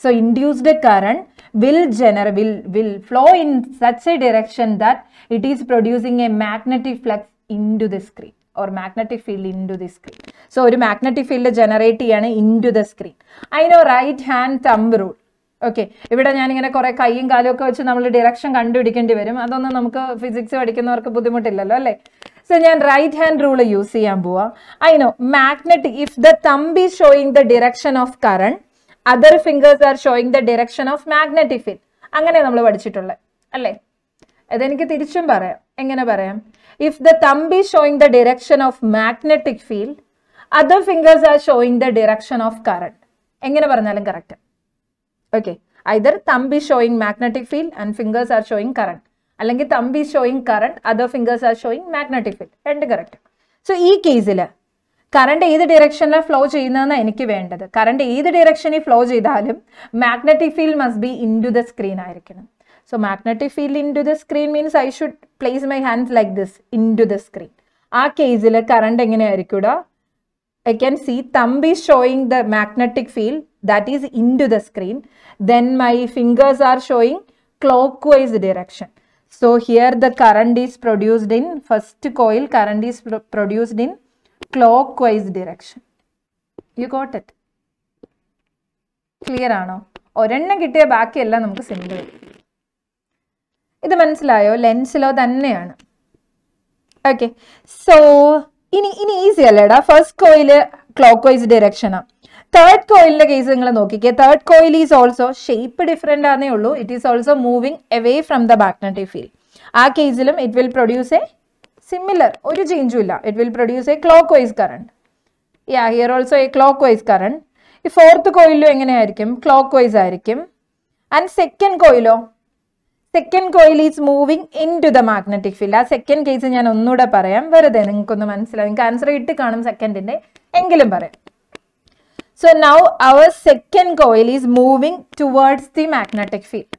So induced current will generate will will flow in such a direction that it is producing a magnetic flux into the screen or magnetic field into the screen. So ഒരു magnetic field generate ചെയ്യാണ് into the screen. I know right hand thumb rule. Okay ഇവിടെ ഞാനിങ്ങനെ കുറേ കൈയും കാലും ഒക്കെ വെച്ച് നമ്മൾ ഡിറക്ഷൻ കണ്ടുപിടിക്കേണ്ടി വരും അതൊന്നും നമുക്ക് ഫിസിക്സ് പഠിക്കുന്നവർക്ക് ബുദ്ധിമുട്ടില്ലല്ലോ അല്ലേ സോ ഞാൻ റൈറ്റ് ഹാൻഡ് റൂൾ യൂസ് ചെയ്യാൻ പോവാം I know magnetic if the thumb is showing the direction of current other fingers are showing the direction of magnetic field അങ്ങനെ നമ്മൾ പഠിച്ചിട്ടുള്ളത് അല്ലേ അതെനിക്ക് തിരിച്ചും പറയാം എങ്ങനെ പറയാം if the thumb is showing the direction of magnetic field other fingers are showing the direction of current എങ്ങനെ പറഞ്ഞാലും correct okay either thumb is showing magnetic field and fingers are showing current അല്ലെങ്കിൽ thumb is showing current other fingers are showing magnetic field രണ്ട് കറക്റ്റ് സോ ഈ കേസിൽ കറണ്ട് ഏത് ഡയറക്ഷനിലാണ് ഫ്ലോ ചെയ്യുന്നതെന്ന് എനിക്ക് വേണ്ടത് കറണ്ട് ഏത് ഡയറക്ഷനിൽ ഫ്ലോ ചെയ്താലും magnetic field must be into the screen ആയിരിക്കണം so magnetic field into the screen means I should place my hands like this into the screen ആ കേസിൽ കറണ്ട് എങ്ങനെയായിരിക്കൂട I can see thumb is showing the magnetic field that is into the screen then my fingers are showing clock vice direction so here the current is produced in first coil current is produced in clockwise direction you got it clear ആണോ ഒരെണ്ണം കിട്ടിയ ബാക്കിയെല്ലാം നമുക്ക് സിമ്പിൾ ഇത് മനസ്സിലായോ ലെൻസിലോ തന്നെയാണ് ഓക്കെ സോ ഇനി ഇനി ഈസി അല്ലേടാ ഫസ്റ്റ് കോയില് ക്ലോക്ക് വൈസ് ഡിറക്ഷനാണ് തേർഡ് കോയിലിന്റെ കേസ് നിങ്ങൾ നോക്കിക്കേ third coil is also shape different ആണേ ഉള്ളൂ it is also moving away from the magnetic field ആ കേസിലും it will produce a similar ഒരു ചേഞ്ചും ഇല്ല it will produce a clock vice current yeah here also a clock vice current ഈ ഫോർത്ത് കോയിലും എങ്ങനെയായിരിക്കും ക്ലോക്ക് വൈസ് ആയിരിക്കും ആൻഡ് സെക്കൻഡ് കോയിലോ second coil is moving in into the magnetic field ആ സെക്കൻഡ് കേസ് ഞാൻ ഒന്നുകൂടെ പറയാം വെറുതെ നിങ്ങൾക്കൊന്ന് മനസ്സിലാവും നിങ്ങൾക്ക് ആൻസർ ഇട്ട് കാണും സെക്കൻഡിന്റെ എങ്കിലും പറയാം so now our second coil is moving towards the magnetic field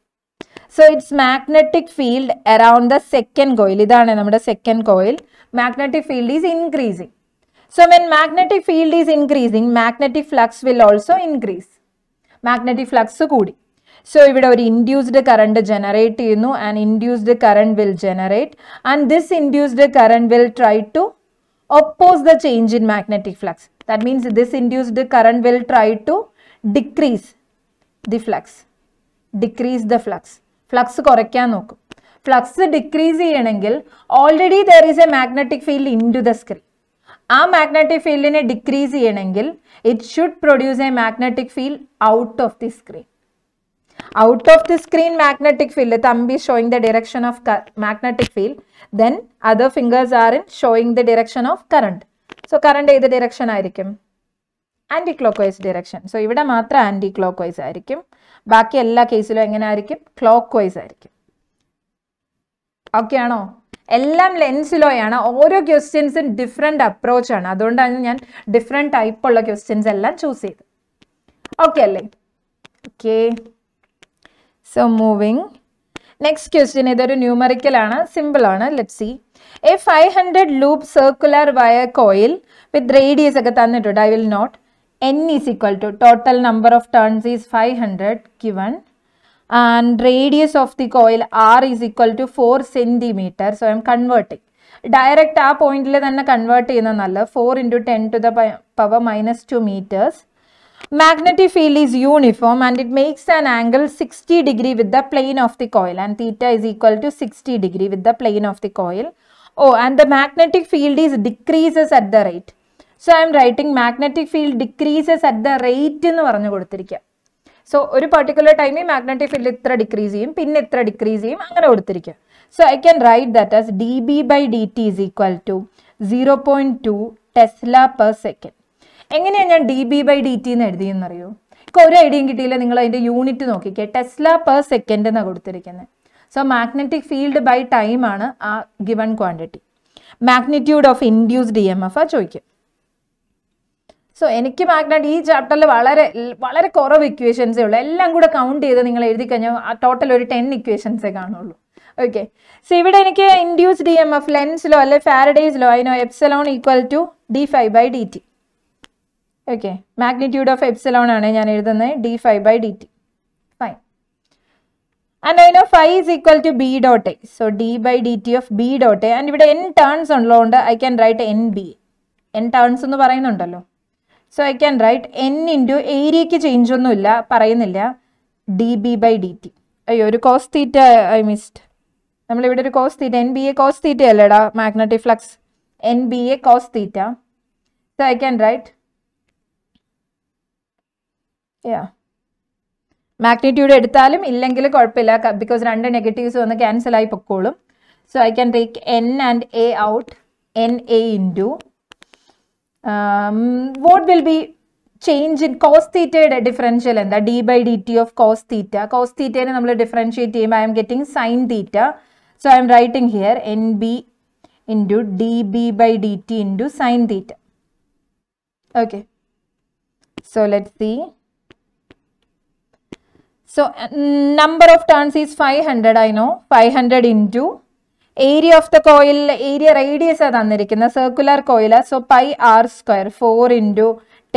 So its magnetic field around the second coil. This is our second coil. Magnetic field is increasing. So when magnetic field is increasing, magnetic flux will also increase. Magnetic flux is good. So if here an induced current generate you know, and induced current will generate. And this induced current will try to oppose the change in magnetic flux. That means this induced current will try to decrease the flux. Decrease the flux. Flux കുറയ്ക്കാൻ നോക്കും ഫ്ലക്സ് ഡിക്രീസ് ചെയ്യണമെങ്കിൽ already there is a magnetic field into the screen ആ മാഗ്നറ്റിക് ഫീൽഡിനെ ഡിക്രീസ് ചെയ്യണമെങ്കിൽ it should produce a magnetic field out of the screen out of the screen magnetic field തമ്പി showing the direction of magnetic field then other fingers are in showing the direction of current so current ഏത് ഡിറക്ഷൻ ആയിരിക്കും clock vice direction so ഇവിടെ മാത്രം ആന്റി ക്ലോക്ക് വൈസ് ആയിരിക്കും ബാക്കി എല്ലാ കേസിലും എങ്ങനെ ആയിരിക്കും ക്ലോക്ക് വൈസ് ആയിരിക്കും ഓക്കെ ആണോ എല്ലാം ലെൻസിലോയാണ് ഓരോ ക്വസ്റ്റ്യൻസും അപ്രോച്ച് അപ്രോച്ചാണ് അതുകൊണ്ടാണ് ഞാൻ ടൈപ്പ് ഉള്ള ക്വസ്റ്റ്യൻസ് എല്ലാം ചൂസ് ചെയ്ത് ഓക്കെ അല്ലേ okay so moving next question ഇതൊരു ന്യൂമറിക്കലാണ് ആണ് let see a five hundred loop circular wire coil with radius ഒക്കെ തന്നിട്ടുണ്ട് I will note n is equal to total number of turns is 500 given and radius of the coil r is equal to 4 centimeter so i am converting direct a point le then convert 4 into 10 to the power minus 2 meters magnetic field is uniform and it makes an angle 60 degree with the plane of the coil and theta is equal to 60 degree with the plane of the coil oh and the magnetic field is decreases at the rate so I M writing magnetic field decreases at the rate എന്ന് പറഞ്ഞു കൊടുത്തിരിക്കുക സോ ഒരു പെർട്ടിക്കുലർ ടൈമിൽ മാഗ്നറ്റിക് ഫീൽഡ് ഇത്ര ഡിക്രീസ് ചെയ്യും പിന്നെ ഇത്ര ഡിക്രീസ് ചെയ്യും അങ്ങനെ കൊടുത്തിരിക്കുക so I can write that as d B by d t is equal to zero point two tesla per second എങ്ങനെയാണ് ഞാൻ d B by d t എന്ന് എഴുതിയെന്ന് എഴുതിയെന്നറിയോ ഇപ്പൊ ഒരു ഐഡിയയും കിട്ടിയില്ല നിങ്ങൾ അതിന്റെ യൂണിറ്റ് നോക്കിക്കുക ടെസ്ല പെർ സെക്കൻഡ് എന്നാണ് കൊടുത്തിരിക്കുന്നത് so magnetic field by time ആണ് ആ given quantity magnitude of induced E M F ആ ചോദിക്കും സോ എനിക്ക് മാഗ്നറ്റ് ഈ ചാപ്റ്ററിൽ വളരെ വളരെ കുറവ് ഇക്വേഷൻസേ ഉള്ളൂ എല്ലാം കൂടെ കൗണ്ട് ചെയ്ത് നിങ്ങൾ എഴുതി കഴിഞ്ഞാൽ ടോട്ടൽ ഒരു ടെൻ ഇക്വേഷൻസേ കാണുള്ളൂ ഓക്കെ സോ ഇവിടെ എനിക്ക് ഇൻഡ്യൂസ് ഡി എം എഫ് ലെൻസിലോ അല്ലെ ഫാരഡേസിലോ അതിനോ epsilon equal to d phi by d t okay magnitude of epsilon ആണ് ഞാൻ എഴുതുന്നത് d phi by d t fine and അതിനോ phi is equal to B dot A so d by d t of B dot A and ഇവിടെ എൻ ടേൺസ് ഉള്ളതുകൊണ്ട് I can write N B N turns എന്ന് പറയുന്നുണ്ടല്ലോ so I can write N into ഏരിയയ്ക്ക് ചേഞ്ച് ഒന്നുമില്ല പറയുന്നില്ല d B by d t അയ്യോ ഒരു കോസ് തീറ്റ ഐ മിസ്ഡ് നമ്മളിവിടെ ഒരു cos theta N B A cos theta അല്ലേടാ magnetic flux N B A cos theta so I can write yeah magnitude എടുത്താലും ഇല്ലെങ്കിൽ കുഴപ്പമില്ല ബിക്കോസ് രണ്ട് നെഗറ്റീവ്സ് വന്ന് ക്യാൻസൽ ആയി പൊക്കോളും so I can take N and A out N A into um, what will be change in cos theta differential and the d by dt of cos theta cos theta in the differentiate team i am getting sine theta so i am writing here nb into db by dt into sine theta okay so let's see so number of turns is 500 i know 500 into area of the coil area radius adannirikkuna circular coil so pi r square 4 into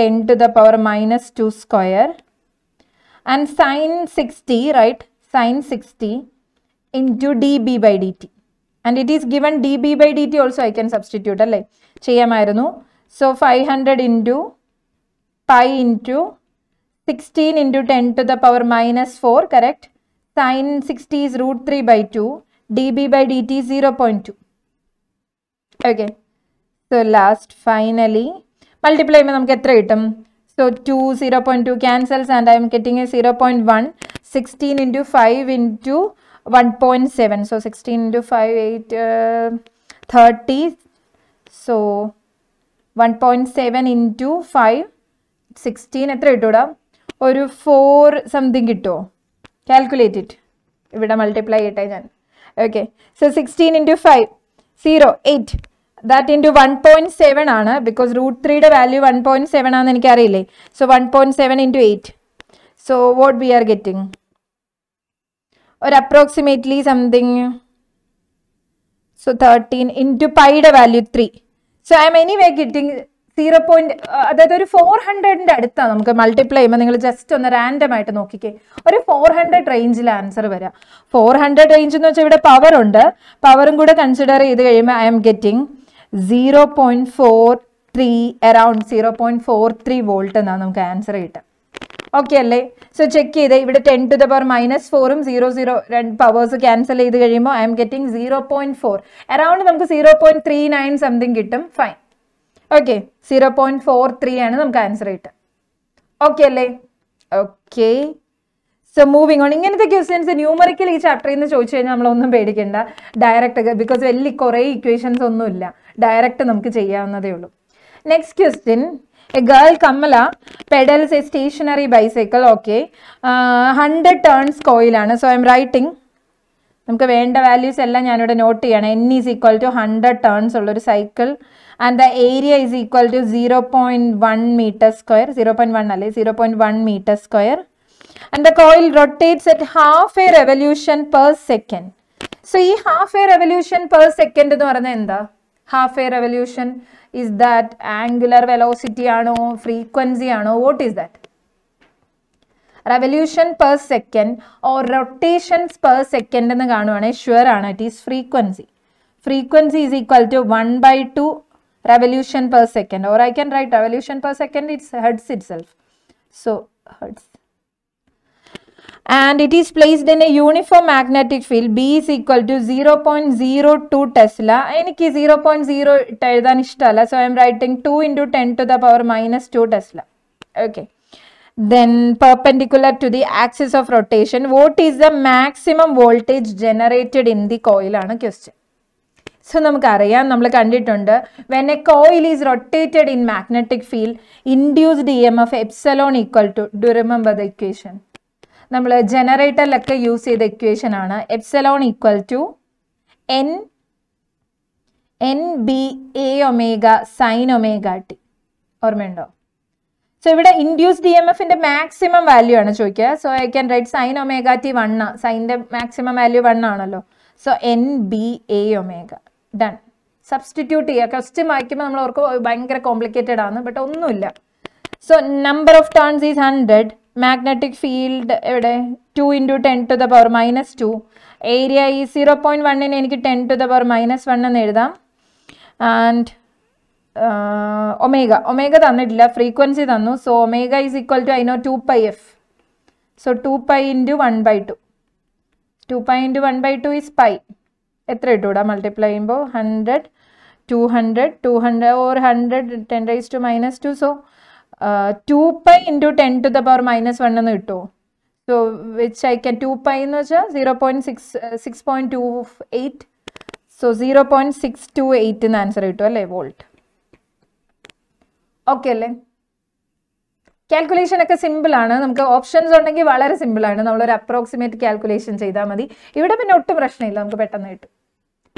10 to the power minus 2 square and sine 60 right sine 60 into db by dt and it is given db by dt also i can substitute alle cheyam ayirunu so 500 into pi into 16 into 10 to the power minus 4 correct sine 60 is root 3 by 2 dB by dt 0.2. Okay. So last finally multiply me नमके etra kittum So 2 0.2 cancels and I am getting a 0.1 16 into 5 into 1.7. So 16 into 5 8 uh, 30. So 1.7 into 5 16 എത്ര കിട്ടൂടാ ഒരു ഫോർ സംതിങ് കിട്ടുമോ കാൽക്കുലേറ്റ് ഇറ്റ് ഇവിടെ മൾട്ടിപ്ലൈ ചെയ്യട്ടെ ഞാൻ Okay. So 16 into 5, 0, 8. That into 1.7 Anna, because root 3 the value 1.7 Anna, ana carry. So 1.7 into 8. So what we are getting? Or approximately something. So 13 into pi the value 3. So I am anyway getting zero point അതായത് ഒരു ഫോർ ഹൺഡ്രഡിന്റെ അടുത്താണ് നമുക്ക് മൾട്ടിപ്ലൈ ചെയ്യുമ്പോൾ നിങ്ങൾ ജസ്റ്റ് ഒന്ന് റാൻഡം ആയിട്ട് നോക്കിക്കേ ഒരു ഫോർ ഹൺഡ്രഡ് റേഞ്ചിൽ ആൻസർ വരാം ഫോർ ഹൺഡ്രഡ് റേഞ്ച് എന്ന് വെച്ചാൽ ഇവിടെ പവർ ഉണ്ട് പവറും കൂടെ കൺസിഡർ ചെയ്ത് കഴിയുമ്പോൾ I am getting zero point four three around zero point four three volt എന്നാണ് നമുക്ക് ആൻസർ കിട്ടുക ഓക്കെ അല്ലേ സോ ചെക്ക് ചെയ്ത് ഇവിടെ ten to the power minus ഫോറും സീറോ സീറോ രണ്ട് പവേഴ്സ് ക്യാൻസൽ ചെയ്ത് കഴിയുമ്പോൾ I am getting zero point four around നമുക്ക് zero point three nine something കിട്ടും fine okay zero point four three ആണ് നമുക്ക് ആൻസർ കിട്ടുക ഓക്കെ അല്ലേ ഓക്കെ സോ മൂവിങ് ഓൺ ഇങ്ങനത്തെ ക്വസ്റ്റ്യൻസ് ന്യൂമറിക്കൽ ഈ ചാപ്റ്ററിൽ നിന്ന് ചോദിച്ചു കഴിഞ്ഞാൽ നമ്മളൊന്നും പേടിക്കണ്ട ഡയറക്റ്റ് ബിക്കോസ് വലിയ കുറേ ഇക്വേഷൻസ് ഒന്നുമില്ല ഡയറക്റ്റ് നമുക്ക് ചെയ്യാവുന്നതേ ഉള്ളൂ നെക്സ്റ്റ് ക്വസ്റ്റ്യൻ എ ഗേൾ കമ്മല pedals a stationary bicycle okay hundred turns കോയിലാണ് സോ ഐ എം റൈറ്റിംഗ് നമുക്ക് വേണ്ട വാല്യൂസ് എല്ലാം ഞാനിവിടെ നോട്ട് ചെയ്യണം N is equal to hundred turns ഉള്ളൊരു cycle and the area is equal to 0.1 meter square 0.1 alle 0.1 meter square and the coil rotates at half a revolution per second so ee half a revolution per second ennu parana endha half a revolution is that angular velocity aano frequency aano what is that Revolution per second or rotations per second? എന്ന് കാണുവാണെങ്കിൽ sure sure it is frequency. Frequency is equal to one by two revolution per second or I can write revolution per second it's hertz itself so hertz and it is placed in a uniform magnetic field B is equal to 0.02 tesla any 0.0 than ishtala so I am writing 2 into 10 to the power minus 2 tesla okay then perpendicular to the axis of rotation what is the maximum voltage generated in the coil on question so നമുക്കറിയാം നമ്മൾ കണ്ടിട്ടുണ്ട് when a coil is rotated in magnetic field induced E M F epsilon equal to do remember the equation നമ്മൾ ജനറേറ്ററിലൊക്കെ യൂസ് ചെയ്ത ഇക്വേഷൻ ആണ് epsilon equal to N N B A omega sine omega t ഓർമ്മയുണ്ടോ സോ ഇവിടെ ഇൻഡ്യൂസ് ഡി എം എഫിന്റെ മാക്സിമം വാല്യൂ ആണ് ചോദിക്കുക so I can write sine omega t one സൈൻ്റെ മാക്സിമം വാല്യൂ വൺ ആണല്ലോ so N B A omega done substitute ചെയ്യുക ക്വസ്റ്റ്യൻ വായിക്കുമ്പോൾ നമ്മൾ ഓർക്ക് ഭയങ്കര കോംപ്ലിക്കേറ്റഡ് ആണ് ബട്ട് ഒന്നുമില്ല so number of turns is hundred magnetic field എവിടെ two into ten to the power minus two area ഈ സീറോ പോയിൻറ്റ് വണ്ണിന് എനിക്ക് ten to the power minus one എന്ന് എഴുതാം ആൻഡ് ഒമേഗ ഒമേഗ തന്നിട്ടില്ല ഫ്രീക്വൻസി തന്നു so omega is equal to I know two pi f so two pi into one by two to pi into one by two is pi എത്ര ഇട്ടുകൂടാ മൾട്ടിപ്ലൈ ചെയ്യുമ്പോൾ hundred two hundred two hundred or hundred ten raise to minus two so two pi into ten to the power minus one എന്ന് കിട്ടുമോ so which I can two pi എന്ന് വെച്ചാൽ zero point six six point two eight so zero point six two eight എന്ന് ആൻസർ കിട്ടും അല്ലേ വോൾട്ട് ഓക്കെ അല്ലേ കാൽക്കുലേഷൻ ഒക്കെ സിമ്പിൾ ആണ് നമുക്ക് ഓപ്ഷൻസ് ഉണ്ടെങ്കിൽ വളരെ സിമ്പിൾ ആണ് നമ്മളൊരു അപ്രോക്സിമേറ്റ് കാൽക്കുലേഷൻ ചെയ്താൽ മതി ഇവിടെ പിന്നെ ഒട്ടും പ്രശ്നമില്ല നമുക്ക് പെട്ടെന്ന് കിട്ടും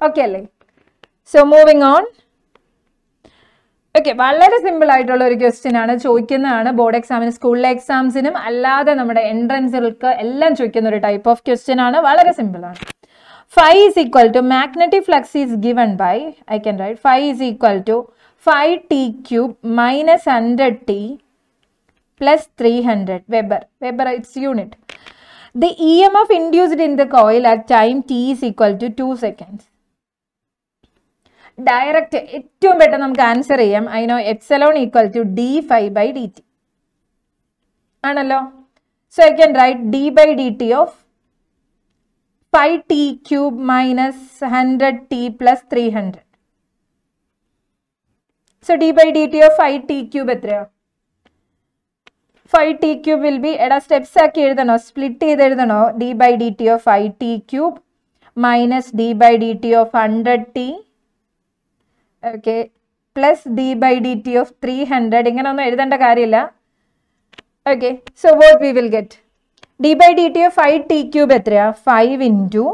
ഓക്കെ അല്ലേ സോ മൂവിങ് ഓൺ ഓക്കെ വളരെ സിമ്പിൾ ആയിട്ടുള്ള ഒരു ക്വസ്റ്റ്യൻ ആണ് ചോദിക്കുന്നതാണ് ബോർഡ് എക്സാമിന് സ്കൂളിലെ എക്സാംസിനും അല്ലാതെ നമ്മുടെ എൻട്രൻസുകൾക്ക് എല്ലാം ചോദിക്കുന്ന ഒരു ടൈപ്പ് ഓഫ് ക്വസ്റ്റ്യൻ ആണ് വളരെ സിമ്പിൾ ആണ് is equal to magnetic flux is given by I can write phi phi equal to five t cube minus hundred 100t plus 300 Weber. Weber its unit. The EMF induced in the coil at time t is equal to 2 seconds. Direct, ittu better namka answer am. I know epsilon equal to d phi by dt. Analo. So I can write d by dt of phi t cube minus 100 t plus 300. So d by dt of phi t cube five t cube will be എടാ സ്റ്റെപ്സ് ആക്കി എഴുതണോ സ്പ്ലിറ്റ് ചെയ്ത് എഴുതണോ d by d t of five t cube minus d by d t of hundred t okay plus d by d t of three hundred ഇങ്ങനെ ഒന്നും എഴുതേണ്ട കാര്യമില്ല okay so what we will get d by d t of five t cube എത്രയാ five into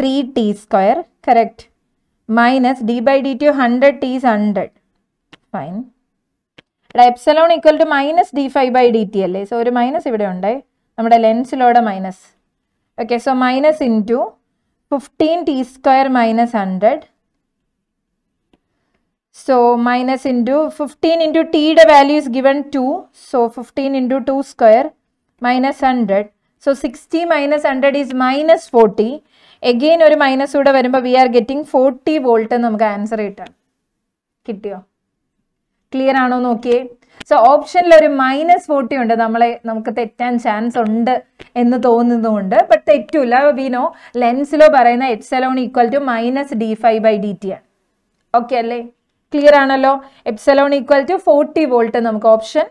three t square correct minus d by d t of hundred t is hundred fine എടാ epsilon equal to minus d phi by d t അല്ലേ സോ ഒരു മൈനസ് ഇവിടെ ഉണ്ടേ നമ്മുടെ ലെൻസിലൂടെ minus okay so minus into fifteen t square minus hundred so minus into fifteen into ടീയുടെ values is given two so fifteen into two square minus hundred so sixty minus hundred is minus forty again ഒരു മൈനസ് കൂടെ വരുമ്പോൾ we are getting forty volt നമുക്ക് ആൻസർ കിട്ടാം കിട്ടിയോ ക്ലിയർ ആണോ നോക്കിയേ സോ ഓപ്ഷനിൽ ഒരു മൈനസ് ഫോർട്ടി ഉണ്ട് നമ്മളെ നമുക്ക് തെറ്റാൻ ചാൻസ് ഉണ്ട് എന്ന് തോന്നുന്നതുകൊണ്ട് ബട്ട് തെറ്റൂല വിനോ ലെൻസിലോ പറയുന്ന epsilon equal to minus d phi by d t ആണ് ഓക്കെ അല്ലേ ക്ലിയർ ആണല്ലോ epsilon equal to forty volt നമുക്ക് ഓപ്ഷൻ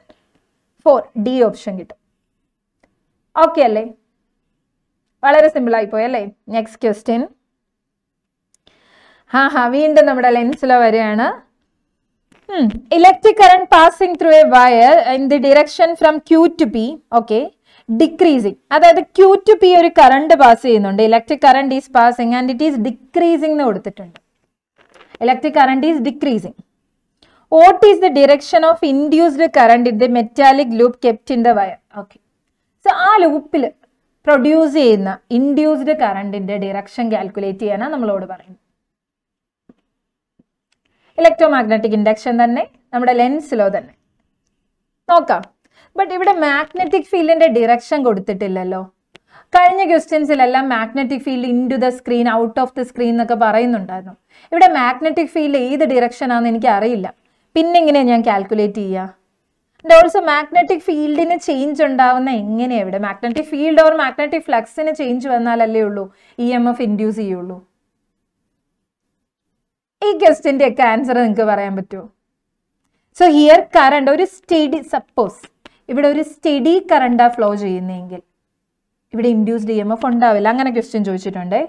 ഫോർ ഡി ഓപ്ഷൻ കിട്ടും ഓക്കെ അല്ലേ വളരെ സിമ്പിൾ ആയിപ്പോയി അല്ലേ നെക്സ്റ്റ് ക്വസ്റ്റ്യൻ ഹാ ഹാ വീണ്ടും നമ്മുടെ ലെൻസിലോ വരെയാണ് Hmm. Electric current passing through a wire in the direction from Q to P, okay, decreasing അതായത് ക്യൂ ടു പി ഒരു കറണ്ട് പാസ് ചെയ്യുന്നുണ്ട് electric current is passing and it is decreasing എന്ന് കൊടുത്തിട്ടുണ്ട് electric current is decreasing what is the direction of induced current in the metallic loop kept in the wire okay so ആ ലൂപ്പിൽ പ്രൊഡ്യൂസ് ചെയ്യുന്ന ഇൻഡ്യൂസ്ഡ് കറണ്ടിൻ്റെ ഡിറക്ഷൻ കാൽക്കുലേറ്റ് ചെയ്യാനാണ് നമ്മളോട് പറയുന്നത് ഇലക്ട്രോ മാഗ്നറ്റിക് ഇൻഡക്ഷൻ തന്നെ നമ്മുടെ ലെൻസിലോ തന്നെ നോക്കാം ബട്ട് ഇവിടെ മാഗ്നറ്റിക് ഫീൽഡിന്റെ ഡിറക്ഷൻ കൊടുത്തിട്ടില്ലല്ലോ കഴിഞ്ഞ ക്വസ്റ്റ്യൻസിലെല്ലാം magnetic field into the screen out of the screen എന്നൊക്കെ പറയുന്നുണ്ടായിരുന്നു ഇവിടെ മാഗ്നറ്റിക് ഫീൽഡ് ഏത് ആണെന്ന് എനിക്ക് അറിയില്ല പിന്നെ എങ്ങനെ ഞാൻ കാൽക്കുലേറ്റ് ചെയ്യുക ആൻഡ് ഓൾസോ മാഗ്നറ്റിക് ഫീൽഡിന് ചേഞ്ച് ഉണ്ടാവുന്ന എങ്ങനെയാണ് ഇവിടെ മാഗ്നറ്റിക് ഫീൽഡ് ഓർ മാഗ്നറ്റിക് ഫ്ലക്സിന് ചേഞ്ച് വന്നാലല്ലേ ഉള്ളൂ ഇ എം എഫ് ഇൻഡ്യൂസ് ചെയ്യുള്ളൂ ഈ ക്വസ്റ്റിൻ്റെ ഒക്കെ ആൻസർ നിങ്ങൾക്ക് പറയാൻ പറ്റുമോ സോ ഹിയർ കറണ്ട് ഒരു സ്റ്റഡി സപ്പോസ് ഇവിടെ ഒരു സ്റ്റഡി കറണ്ടാ ഫ്ലോ ചെയ്യുന്നതെങ്കിൽ ഇവിടെ ഇൻഡ്യൂസ്ഡ് ഇ എം എഫ് ഉണ്ടാവില്ല അങ്ങനെ ക്വസ്റ്റ്യൻ ചോദിച്ചിട്ടുണ്ട്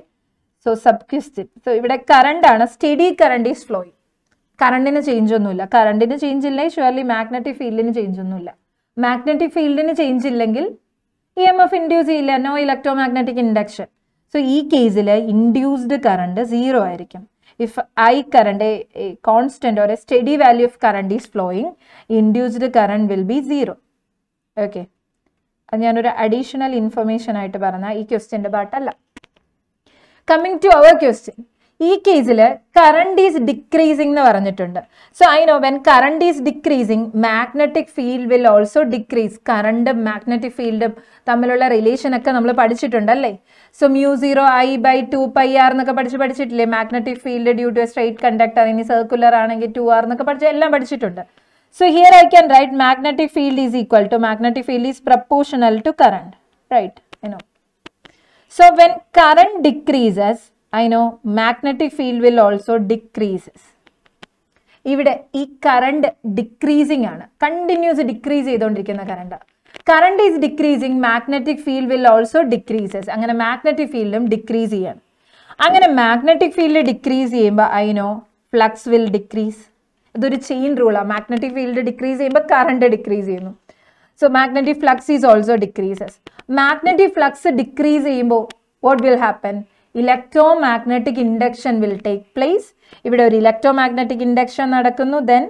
സോ സബ് ക്വസ്റ്റ്യൻ സോ ഇവിടെ കറണ്ടാണ് സ്റ്റഡി കറണ്ട് ഈസ് ഫ്ലോയിങ് കറണ്ടിന് ചേഞ്ച് ഒന്നുമില്ല കറണ്ടിന് ചേഞ്ച് ഇല്ലെങ്കിൽ ഷുവർലി മാഗ്നറ്റിക് ഫീൽഡിന് ചേഞ്ച് ഒന്നുമില്ല മാഗ്നറ്റിക് ഫീൽഡിന് ചേഞ്ച് ഇല്ലെങ്കിൽ ഇ എം എഫ് ഇൻഡ്യൂസ് ചെയ്യില്ല no electro magnetic induction so ഈ കേസിൽ ഇൻഡ്യൂസ്ഡ് കറണ്ട് സീറോ ആയിരിക്കും if I current, a, a constant or a steady value of current is flowing, induced current will be zero. Okay. അത് ഞാനൊരു അഡീഷണൽ ഇൻഫർമേഷൻ ആയിട്ട് പറഞ്ഞ ഈ ക്വസ്റ്റ്യൻ്റെ പാട്ടല്ല കമ്മിങ് ടു അവർ ക്വസ്റ്റ്യൻ ഈ കേസിൽ കറണ്ട് ഈസ് ഡിക്രീസിംഗ് എന്ന് പറഞ്ഞിട്ടുണ്ട് so I know when current is decreasing magnetic field will also decrease കറണ്ടും മാഗ്നറ്റിക് ഫീൽഡും തമ്മിലുള്ള റിലേഷൻ ഒക്കെ നമ്മൾ പഠിച്ചിട്ടുണ്ട് അല്ലേ so mu zero I by two pi R എന്നൊക്കെ പഠിച്ച് പഠിച്ചിട്ടില്ലേ magnetic field due to straight conductor ഇനി സർക്കുലർ ആണെങ്കിൽ ടു ആർ എന്നൊക്കെ പഠിച്ച് എല്ലാം പഠിച്ചിട്ടുണ്ട് so here I can write magnetic field is equal to magnetic field is proportional to current right you know so when current decreases I know magnetic field will also decreases ഇവിടെ ഈ കറണ്ട് ഡിക്രീസിംഗ് ആണ് കണ്ടിന്യൂസ് ഡിക്രീസ് ചെയ്തുകൊണ്ടിരിക്കുന്ന current current is decreasing magnetic field will also decreases അങ്ങനെ മാഗ്നറ്റിക് ഫീൽഡും ഡിക്രീസ് ചെയ്യാണ് അങ്ങനെ മാഗ്നറ്റിക് ഫീൽഡ് ഡിക്രീസ് ചെയ്യുമ്പോൾ I know flux will decrease ഇതൊരു ചെയിൻ റൂളാണ് മാഗ്നറ്റിക് ഫീൽഡ് ഡിക്രീസ് ചെയ്യുമ്പോൾ കറണ്ട് ഡിക്രീസ് ചെയ്യുന്നു so magnetic flux is also decreases magnetic flux decrease ചെയ്യുമ്പോൾ what will happen electro magnetic induction will take place ഇവിടെ ഒരു ഇലക്ട്രോ മാഗ്നറ്റിക് ഇൻഡക്ഷൻ നടക്കുന്നു ദെൻ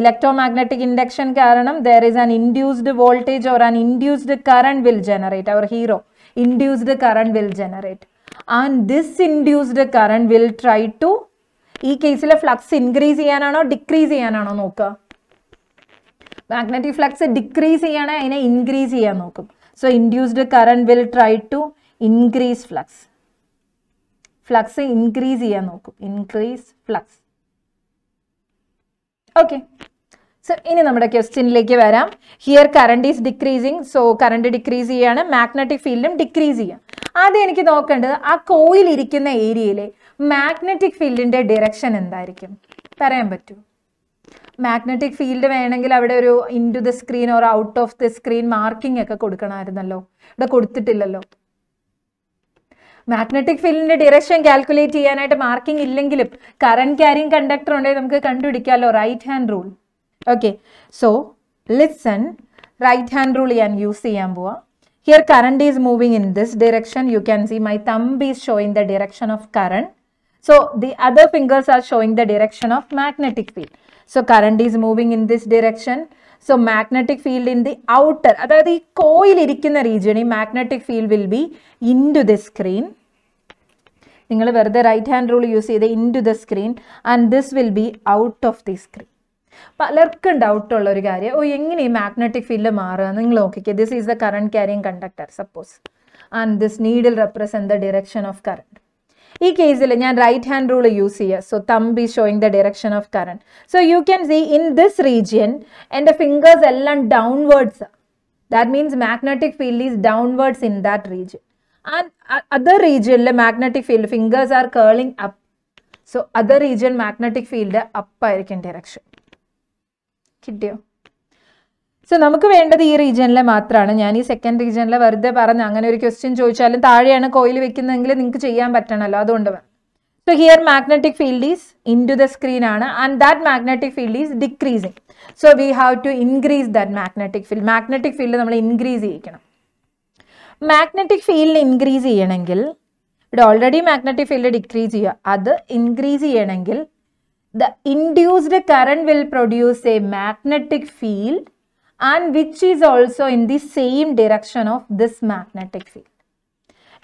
ഇലക്ട്രോ മാഗ്നറ്റിക് ഇൻഡക്ഷൻ കാരണം there is an induced voltage or an induced current will generate our hero induced current will generate and this induced current will try to ഈ കേസിലെ ഫ്ലക്സ് ഇൻക്രീസ് ചെയ്യാനാണോ ഡിക്രീസ് ചെയ്യാനാണോ നോക്കുക മാഗ്നറ്റിക് ഫ്ലക്സ് ഡിക്രീസ് ചെയ്യണേ അതിനെ ഇൻക്രീസ് ചെയ്യാൻ നോക്കും so induced current will try to increase flux flux increase ചെയ്യാൻ നോക്കും ഇൻക്രീസ് ഫ്ലക്സ് ഓക്കെ സോ ഇനി നമ്മുടെ ക്വസ്റ്റ്യനിലേക്ക് വരാം here current is decreasing so current decrease ചെയ്യാണ് മാഗ്നറ്റിക് ഫീൽഡും ഡിക്രീസ് ചെയ്യാം ആദ്യം എനിക്ക് നോക്കേണ്ടത് ആ കോയിൽ ഇരിക്കുന്ന ഏരിയയിലെ മാഗ്നറ്റിക് ഫീൽഡിന്റെ ഡിറക്ഷൻ എന്തായിരിക്കും പറയാൻ പറ്റുമോ മാഗ്നറ്റിക് ഫീൽഡ് വേണമെങ്കിൽ അവിടെ ഒരു into the screen or out of the screen marking ഒക്കെ കൊടുക്കണമായിരുന്നല്ലോ ഇവിടെ കൊടുത്തിട്ടില്ലല്ലോ magnetic field in the direction calculate and at marking illengilip current carrying conductor on the right hand rule okay so listen right hand rule and use the here current is moving in this direction you can see my thumb is showing the direction of current so the other fingers are showing the direction of magnetic field so current is moving in this direction so magnetic field in the outer അതായത് ഈ കോയിൽ ഇരിക്കുന്ന റീജിയൺ ഈ magnetic field will be into the screen നിങ്ങൾ വെറുതെ റൈറ്റ് ഹാൻഡ് റൂൾ യൂസ് ചെയ്ത് into the screen and this will be out of the screen പലർക്കും ഡൗട്ടുള്ള ഒരു കാര്യം ഓ എങ്ങനെ ഈ മാഗ്നറ്റിക് ഫീൽഡ് മാറുക നിങ്ങൾ നോക്കിക്കുക this is the current carrying conductor suppose and this needle represent the direction of current ഈ കേസിൽ ഞാൻ റൈറ്റ് ഹാൻഡ് റൂൾ യൂസ് ചെയ്യുക സോ തമ്പ് ഈ showing the direction of current so you can see in this region എൻ്റെ ഫിംഗേഴ്സ് എല്ലാം downwards that means magnetic field is downwards in that region and other റീജിയനിൽ magnetic field fingers are curling up so other region magnetic field അപ്പായിരിക്കും direction കിട്ടിയോ സോ നമുക്ക് വേണ്ടത് ഈ റീജിയനിലെ മാത്രമാണ് ഞാൻ ഈ സെക്കൻഡ് റീജിയനിലെ വെറുതെ പറഞ്ഞ് അങ്ങനെ ഒരു ക്വസ്റ്റ്യൻ ചോദിച്ചാലും താഴെയാണ് കോയിൽ വെക്കുന്നതെങ്കിൽ നിങ്ങൾക്ക് ചെയ്യാൻ പറ്റണല്ലോ അതുകൊണ്ട് so here magnetic field is into the screen ആണ് and that magnetic field is decreasing so we have to increase that magnetic field magnetic field നമ്മൾ ഇൻക്രീസ് ചെയ്യിക്കണം മാഗ്നറ്റിക് ഫീൽഡ് ഇൻക്രീസ് ചെയ്യണമെങ്കിൽ ഇവിടെ ഓൾറെഡി മാഗ്നറ്റിക് ഫീൽഡ് ഡിക്രീസ് ചെയ്യുക അത് ഇൻക്രീസ് ചെയ്യണമെങ്കിൽ the induced current will produce a magnetic field and which is also in the same direction of this magnetic field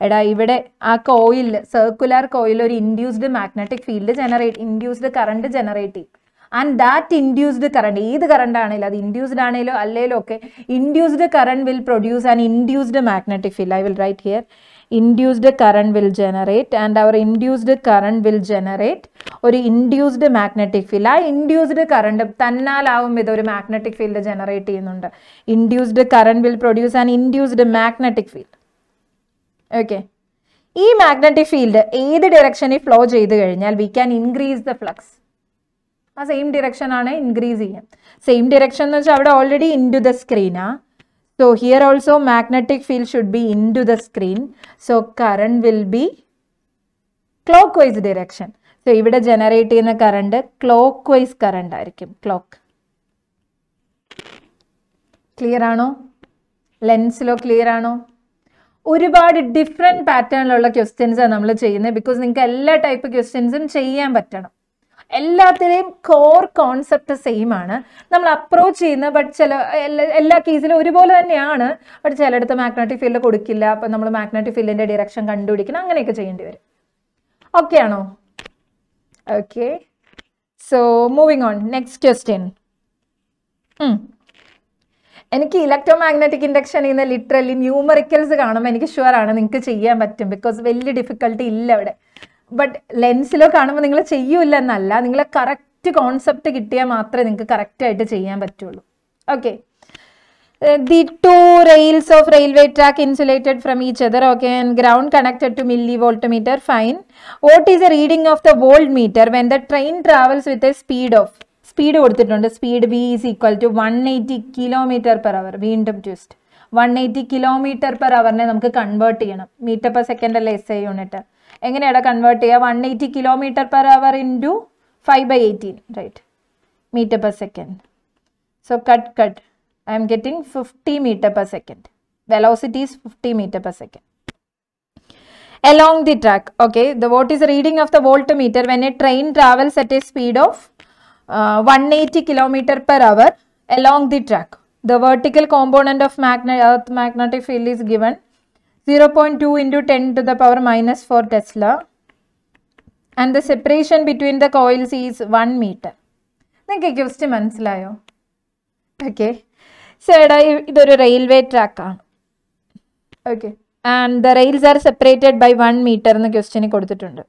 എടാ ഇവിടെ ആ കോയിൽ സർക്കുലർ കോയിൽ ഒരു induced magnetic field generate induced current generate ചെയ്യും ആൻഡ് ദാറ്റ് ഇൻഡ്യൂസ്ഡ് കറണ്ട് ഏത് കറണ്ട് ആണെങ്കിലും അത് ഇൻഡ്യൂസ്ഡ് ആണെങ്കിലും അല്ലെങ്കിലും ഒക്കെ induced current will produce an induced magnetic field I will write here induced current will generate and our induced current will generate ഒരു ഇൻഡ്യൂസ്ഡ് മാഗ്നറ്റിക് ഫീൽഡ് ആ ഇൻഡ്യൂസ്ഡ് കറണ്ട് തന്നാലാവും ഇത് ഒരു മാഗ്നറ്റിക് ഫീൽഡ് ജനറേറ്റ് ചെയ്യുന്നുണ്ട് induced current will produce and induced magnetic field okay ഈ മാഗ്നറ്റിക് ഫീൽഡ് ഏത് ഡയറക്ഷനിൽ ഫ്ലോ ചെയ്ത് കഴിഞ്ഞാൽ we can increase the flux ആ സെയിം ഡിറക്ഷൻ ആണ് ഇൻക്രീസ് ചെയ്യുക സെയിം ഡിറക്ഷൻ എന്ന് വെച്ചാൽ അവിടെ ഓൾറെഡി ഇൻ ടു ദ സ്ക്രീനാണ് So here also magnetic field should be into the screen. So current will be clockwise direction. So ഇവിടെ ജനറേറ്റ് ചെയ്യുന്ന കറണ്ട് ക്ലോക്ക് വൈസ് കറണ്ട് ആയിരിക്കും ക്ലോക്ക് ക്ലിയർ ആണോ ലെൻസിലോ ക്ലിയർ ആണോ ഒരുപാട് ഡിഫറെൻറ്റ് പാറ്റേണിലുള്ള ക്വസ്റ്റ്യൻസാണ് നമ്മൾ ചെയ്യുന്നത് ബിക്കോസ് നിങ്ങൾക്ക് എല്ലാ ടൈപ്പ് ക്വസ്റ്റ്യൻസും ചെയ്യാൻ പറ്റണം എല്ലാത്തിലെയും കോർ കോൺസെപ്റ്റ് സെയിം ആണ് നമ്മൾ അപ്രോച്ച് ചെയ്യുന്ന ബട്ട് ചില എല്ലാ കേസിലും ഒരുപോലെ തന്നെയാണ് ബട്ട് ചിലയിടത്ത് മാഗ്നറ്റിക് ഫീൽഡ് കൊടുക്കില്ല അപ്പം നമ്മൾ മാഗ്നറ്റിക് ഫീൽഡിൻ്റെ ഡിറക്ഷൻ കണ്ടുപിടിക്കണം അങ്ങനെയൊക്കെ ചെയ്യേണ്ടി വരും ഓക്കെ ആണോ okay so moving on next question എനിക്ക് ഇലക്ട്രോ മാഗ്നറ്റിക് ഇൻഡക്ഷൻ ചെയ്യുന്ന ലിറ്ററലി ന്യൂമറിക്കൽസ് കാണുമ്പോൾ എനിക്ക് ഷുവർ ആണ് നിങ്ങൾക്ക് ചെയ്യാൻ പറ്റും ബിക്കോസ് വലിയ ഡിഫിക്കൽട്ടി ഇല്ല അവിടെ ബട്ട് ലെൻസിലോ കാണുമ്പോൾ നിങ്ങൾ ചെയ്യൂല എന്നല്ല നിങ്ങളെ കറക്റ്റ് കോൺസെപ്റ്റ് കിട്ടിയാൽ മാത്രമേ നിങ്ങൾക്ക് കറക്റ്റായിട്ട് ചെയ്യാൻ പറ്റുള്ളൂ okay the two rails of railway track insulated from each other okay and ground connected to millivoltmeter fine what is a reading of the voltmeter when the train travels with a speed of speed കൊടുത്തിട്ടുണ്ട് speed B is equal to one eighty kilometre per hour വീണ്ടും just one eighty kilometre per അവറിനെ നമുക്ക് കൺവേർട്ട് ചെയ്യണം മീറ്റർ പെർ സെക്കൻഡ് അല്ലേ എസ് ഐ യൂണിറ്റ് എങ്ങനെയാണ് കൺവേർട്ട് ചെയ്യുക one 180 kilometre per hour into 5 by 18 right meter per second so cut cut I am getting 50 meter per second velocity is 50 meter per second along the track okay the what is the reading of the voltmeter when a train travels at a speed of uh, 180 kilometer per hour along the track the vertical component of magnet earth magnetic field is given 0 two into ten to the power minus four tesla and the separation between the coils is one metre നിങ്ങൾക്ക് ക്വസ്റ്റ് മനസ്സിലായോ ഓക്കെ സേടാ ഇതൊരു റെയിൽവേ ട്രാക്കാണ് okay and the rails are separated by one metre എന്ന് ക്വസ്റ്റ്യന് കൊടുത്തിട്ടുണ്ട്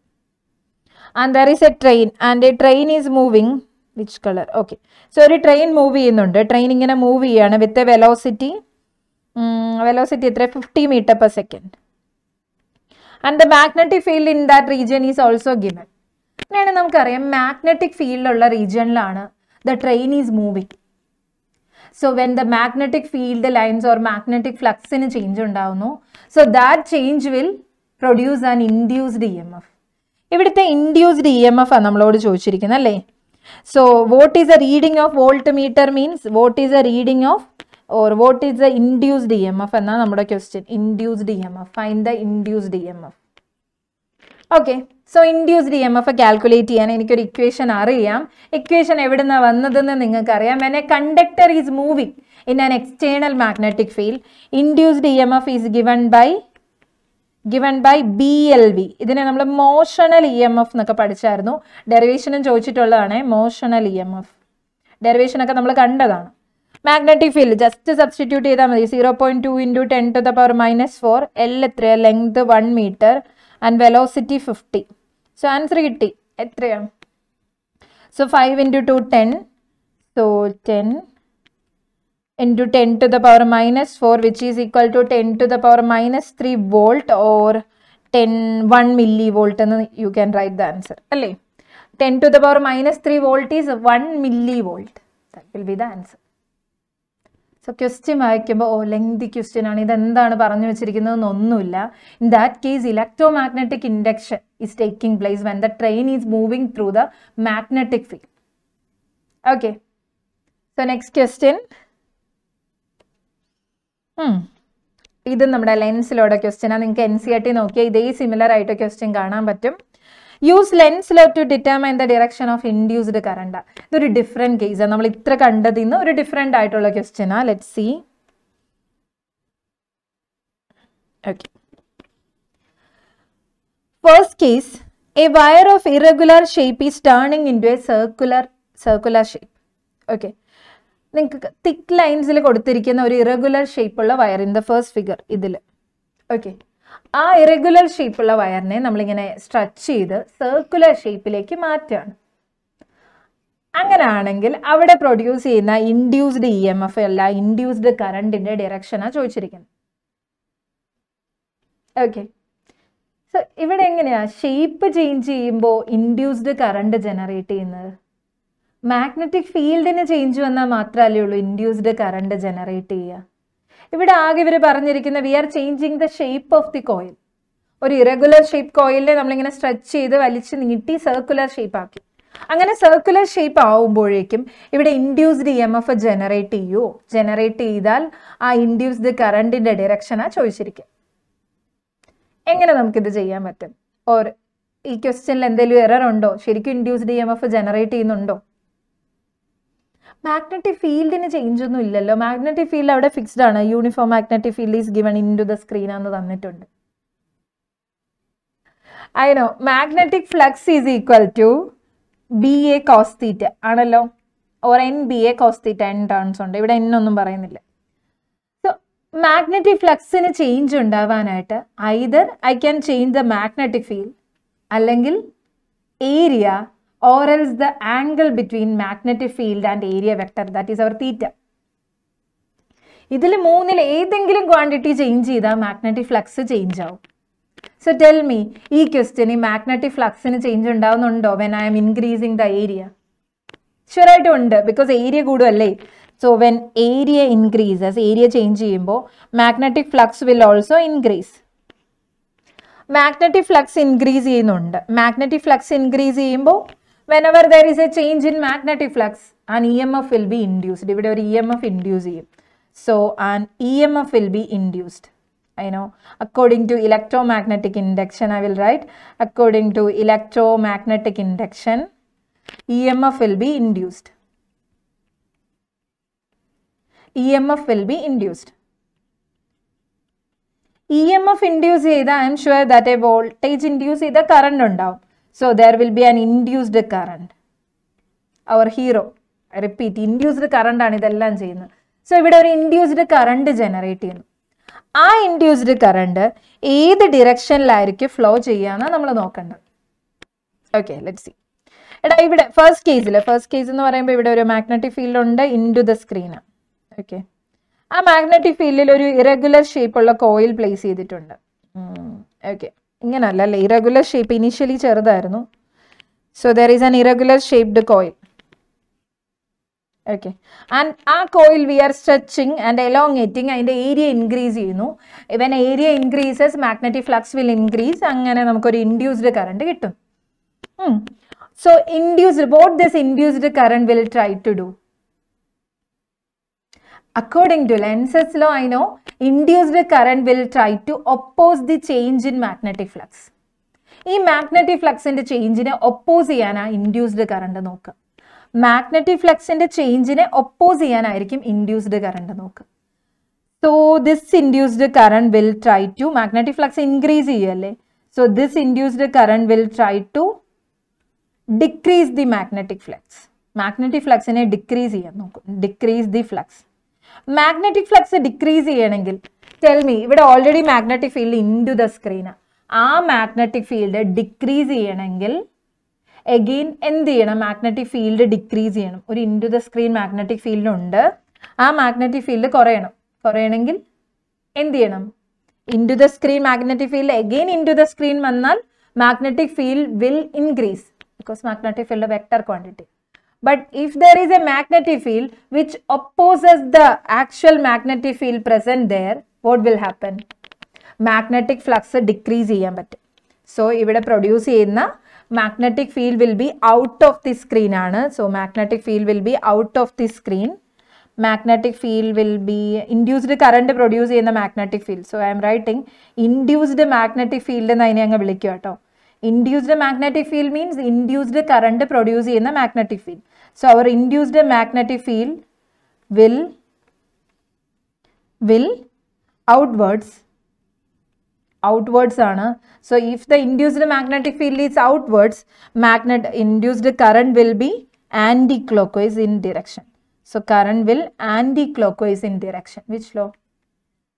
and there is a train and a train is moving which colour okay so ഒരു ട്രെയിൻ മൂവ് ചെയ്യുന്നുണ്ട് ട്രെയിൻ ഇങ്ങനെ മൂവ് ചെയ്യുകയാണ് വിത്ത് എ വെലോസിറ്റി വെലോസിറ്റി എത്ര fifty metre per second and the magnetic field in that region is also given അങ്ങനെയാണ് നമുക്കറിയാം മാഗ്നറ്റിക് ഫീൽഡുള്ള റീജിയനിലാണ് the train is moving so when the magnetic field lines or magnetic ഫ്ലക്സിന് ചേഞ്ച് ഉണ്ടാവുന്നു so that change will produce an induced E M F ഇവിടുത്തെ ഇൻഡ്യൂസ്ഡ് ഇ എം എഫ് ആണ് നമ്മളോട് ചോദിച്ചിരിക്കുന്നത് അല്ലേ so what is a reading of voltmeter means what is a reading of or what is the induced D M F എന്നാണ് നമ്മുടെ question induced D M F find the induced D M F okay so induced D M F calculate ചെയ്യാൻ എനിക്കൊരു ഇക്വേഷൻ അറിയാം ഇക്വേഷൻ എവിടെ നിന്ന് വന്നതെന്ന് നിങ്ങൾക്കറിയാം എന്നെ conductor is moving in an external magnetic field induced D M F is given by given by B L V ഇതിനെ നമ്മൾ മോഷണൽ ഇ എം എഫ് എന്നൊക്കെ പഠിച്ചായിരുന്നു ഡെറിവേഷനും ചോദിച്ചിട്ടുള്ളതാണ് മോഷണൽ ഇ എം എഫ് ഡെറിവേഷനൊക്കെ നമ്മൾ കണ്ടതാണ് magnetic field just substitute cheyda madhi 0.2 into 10 to the power minus 4 l three. length 1 meter and velocity 50 so answer kitti ethraya so 5 into 10 so 10 into 10 to the power minus 4 which is equal to 10 to the power minus 3 volt or 10 1 millivolt and you can write the answer alle 10 to the power minus 3 volt is 1 millivolt that will be the answer so question വായിക്കുമ്പോൾ ഓ ലെങ്തി ക്വസ്റ്റ്യൻ ആണ് ഇതെന്താണ് പറഞ്ഞു വെച്ചിരിക്കുന്നതെന്നൊന്നുമില്ല in that case electro magnetic induction is taking place when the train is moving through the magnetic field okay so next question ഇത് നമ്മുടെ ലെൻസിലോടെ ക്വസ്റ്റ്യനാണ് നിങ്ങൾക്ക് N C R e T നോക്കിയാൽ ഇതേ സിമിലർ ആയിട്ട് ക്വസ്റ്റ്യൻ കാണാൻ പറ്റും use Lenz's law to determine the direction of induced current ഇതൊരു ഡിഫറെൻറ്റ് കേസാണ് നമ്മൾ ഇത്ര കണ്ടതിൽ നിന്ന് ഒരു ഡിഫറെൻ്റ് ആയിട്ടുള്ള ക്വസ്റ്റ്യനാണ് let see okay first case a wire of irregular shape is turning into a circular circular shape okay നിങ്ങൾക്ക് തിക്ക് ലൈൻസിൽ കൊടുത്തിരിക്കുന്ന ഒരു ഇറഗുലർ ഷേപ്പുള്ള wire in the first figure ഇതിൽ ഓക്കെ ആ ഇറഗുലർ ഷേപ്പുള്ള വയറിനെ നമ്മളിങ്ങനെ സ്ട്രെച്ച് ചെയ്ത് സർക്കുലർ ഷേപ്പിലേക്ക് മാറ്റുകയാണ് അങ്ങനെയാണെങ്കിൽ അവിടെ പ്രൊഡ്യൂസ് ചെയ്യുന്ന ഇൻഡ്യൂസ്ഡ് ഇ എം എഫ് അല്ല ഇൻഡ്യൂസ്ഡ് കറണ്ടിൻ്റെ ഡിറക്ഷനാണ് ചോദിച്ചിരിക്കുന്നത് ഓക്കെ സോ ഇവിടെ എങ്ങനെയാ ഷേപ്പ് ചേഞ്ച് ചെയ്യുമ്പോൾ ഇൻഡ്യൂസ്ഡ് കറണ്ട് ജനറേറ്റ് ചെയ്യുന്നത് മാഗ്നറ്റിക് ഫീൽഡിന് ചേഞ്ച് വന്നാൽ മാത്രമല്ലേ ഉള്ളൂ ഇൻഡ്യൂസ്ഡ് കറണ്ട് ജനറേറ്റ് ചെയ്യുക ഇവിടെ ആകെ ഇവർ പറഞ്ഞിരിക്കുന്ന we are changing the shape of the coil ഒരു ഇറഗുലർ ഷേപ്പ് കോയിലിനെ നമ്മളിങ്ങനെ സ്ട്രെച്ച് ചെയ്ത് വലിച്ച് നീട്ടി സർക്കുലർ ഷേപ്പ് ആക്കി അങ്ങനെ സർക്കുലർ ഷേപ്പ് ആവുമ്പോഴേക്കും ഇവിടെ induced E M F generate ചെയ്യുമോ ജനറേറ്റ് ചെയ്താൽ ആ ഇൻഡ്യൂസ്ഡ് ഡയറക്ഷൻ ആ ചോദിച്ചിരിക്കും എങ്ങനെ നമുക്കിത് ചെയ്യാൻ പറ്റും ഓർ ഈ ക്വസ്റ്റ്യനിൽ എന്തെങ്കിലും എറർ ഉണ്ടോ ശരിക്കും induced E M F generate ചെയ്യുന്നുണ്ടോ മാഗ്നറ്റിക് ഫീൽഡിന് ചേഞ്ച് ഒന്നും ഇല്ലല്ലോ മാഗ്നറ്റിക് ഫീൽഡ് അവിടെ ഫിക്സ്ഡ് ആണ് uniform magnetic field is given into the screen എന്ന് തന്നിട്ടുണ്ട് അതിനോ magnetic flux is equal to B A cos ആണല്ലോ or N B A cos theta N turns ഉണ്ട് ഇവിടെ എന്നൊന്നും പറയുന്നില്ല സോ മാഗ്നറ്റിക് ഫ്ലക്സിന് ചേഞ്ച് ഉണ്ടാവാനായിട്ട് either I can change the magnetic field അല്ലെങ്കിൽ area or else the angle between magnetic field and area vector that is our theta. ഇതിൽ മൂന്നിൽ ഏതെങ്കിലും ക്വാണ്ടിറ്റി ചേഞ്ച് ചെയ്താൽ മാഗ്നറ്റിക് ഫ്ലക്സ് ചേഞ്ച് ആവും സോ ടെൽ മീ ഈ ക്വസ്റ്റ്യൻ ഈ മാഗ്നറ്റിക് ഫ്ലക്സിന് ചേഞ്ച് ഉണ്ടാവുന്നുണ്ടോ when I'm increasing the area ഷുവറായിട്ടും ഉണ്ട് ബിക്കോസ് ഏരിയ കൂടുമല്ലേ so when area increases area change ചെയ്യുമ്പോൾ magnetic flux will also increase magnetic flux increase ചെയ്യുന്നുണ്ട് മാഗ്നറ്റിക് ഫ്ലക്സ് ഇൻക്രീസ് ചെയ്യുമ്പോൾ whenever there is a change in magnetic flux, an EMF will be induced. ഇവിടെ ഒരു emf induce so an EMF will be induced. I know according to electromagnetic induction I will write according to electromagnetic induction EMF will be induced EMF will be induced EMF induce i am sure that a voltage induce induce ചെയ്ത current So there will be an induced current. Our hero, I repeat, induced current ആണ് ഇതെല്ലാം ചെയ്യുന്നത് സോ ഇവിടെ ഒരു ഇൻഡ്യൂസ്ഡ് കറണ്ട് ജനറേറ്റ് ചെയ്യുന്നു ആ ഇൻഡ്യൂസ്ഡ് കറണ്ട് ഏത് ഡിറക്ഷനിലായിരിക്കും ഫ്ലോ ചെയ്യാന്ന് നമ്മൾ നോക്കേണ്ടത് ഓക്കെ ലെറ്റ് സി എടാ ഇവിടെ ഫസ്റ്റ് കേസിൽ ഫസ്റ്റ് കേസ് എന്ന് പറയുമ്പോൾ ഇവിടെ ഒരു മാഗ്നറ്റിക് ഫീൽഡ് ഉണ്ട് ഇൻ ടു ദ സ്ക്രീനാണ് ഓക്കെ ആ മാഗ്നറ്റിക് ഫീൽഡിൽ ഒരു ഇറഗുലർ ഷേപ്പുള്ള കോയിൽ പ്ലേസ് ചെയ്തിട്ടുണ്ട് ഓക്കെ ഇങ്ങനല്ല അല്ലേ ഇറഗുലർ ഷേപ്പ് ഇനീഷ്യലി ചെറുതായിരുന്നു so there is an irregular shaped coil okay and ആ coil we are stretching and എറ്റിങ് അതിൻ്റെ ഏരിയ ഇൻക്രീസ് ചെയ്യുന്നു ഇവൻ area increases magnetic flux will increase അങ്ങനെ നമുക്കൊരു ഇൻഡ്യൂസ്ഡ് കറണ്ട് കിട്ടും so induced what this induced current will try to do according to Lenz's law I know induced current will try to oppose the change in magnetic flux ഈ മാഗ്നറ്റിക് ഫ്ലക്സിന്റെ ചേഞ്ചിനെ ഒപ്പോസ് ചെയ്യാനാ ഇൻഡ്യൂസ്ഡ് കറണ്ട് നോക്ക് മാഗ്നറ്റിക് ഫ്ലക്സിന്റെ ചേഞ്ചിനെ ഒപ്പോസ് ചെയ്യാനായിരിക്കും ഇൻഡ്യൂസ്ഡ് കറണ്ട് നോക്ക് so this induced current will try to magnetic flux increase ചെയ്യല്ലേ so this induced current will try to decrease the magnetic flux magnetic ഫ്ലക്സിനെ ഡിക്രീസ് ചെയ്യാൻ നോക്കും decrease the flux magnetic flux decrease ചെയ്യണമെങ്കിൽ ടെൽമി ഇവിടെ already magnetic field into the screen ആ മാഗ്നറ്റിക് ഫീൽഡ് ഡിക്രീസ് ചെയ്യണമെങ്കിൽ എഗെയിൻ എന്ത് ചെയ്യണം മാഗ്നറ്റിക് ഫീൽഡ് ഡിക്രീസ് ചെയ്യണം ഒരു into the screen magnetic field ഉണ്ട് ആ മാഗ്നറ്റിക് ഫീൽഡ് കുറയണം കുറയണമെങ്കിൽ എന്ത് ചെയ്യണം into the screen magnetic field again into the screen വന്നാൽ magnetic field will increase because magnetic field vector quantity But if there is a magnetic field which opposes the actual magnetic field present there, what will happen? Magnetic flux decrease ചെയ്യാൻ പറ്റും സോ ഇവിടെ പ്രൊഡ്യൂസ് ചെയ്യുന്ന magnetic field will be out of the screen ആണ് so magnetic field will be out of the screen magnetic field will be induced current produce ചെയ്യുന്ന magnetic field so I M writing induced magnetic field എന്ന് അതിനെ അങ്ങ് വിളിക്കുക കേട്ടോ induced magnetic field means induced current produce ചെയ്യുന്ന magnetic field So our induced magnetic field will, will outwards outwards aana. So if the induced magnetic field is outwards, magnet induced current will be anti-clockwise in direction. So current will anti-clockwise in direction. Which law?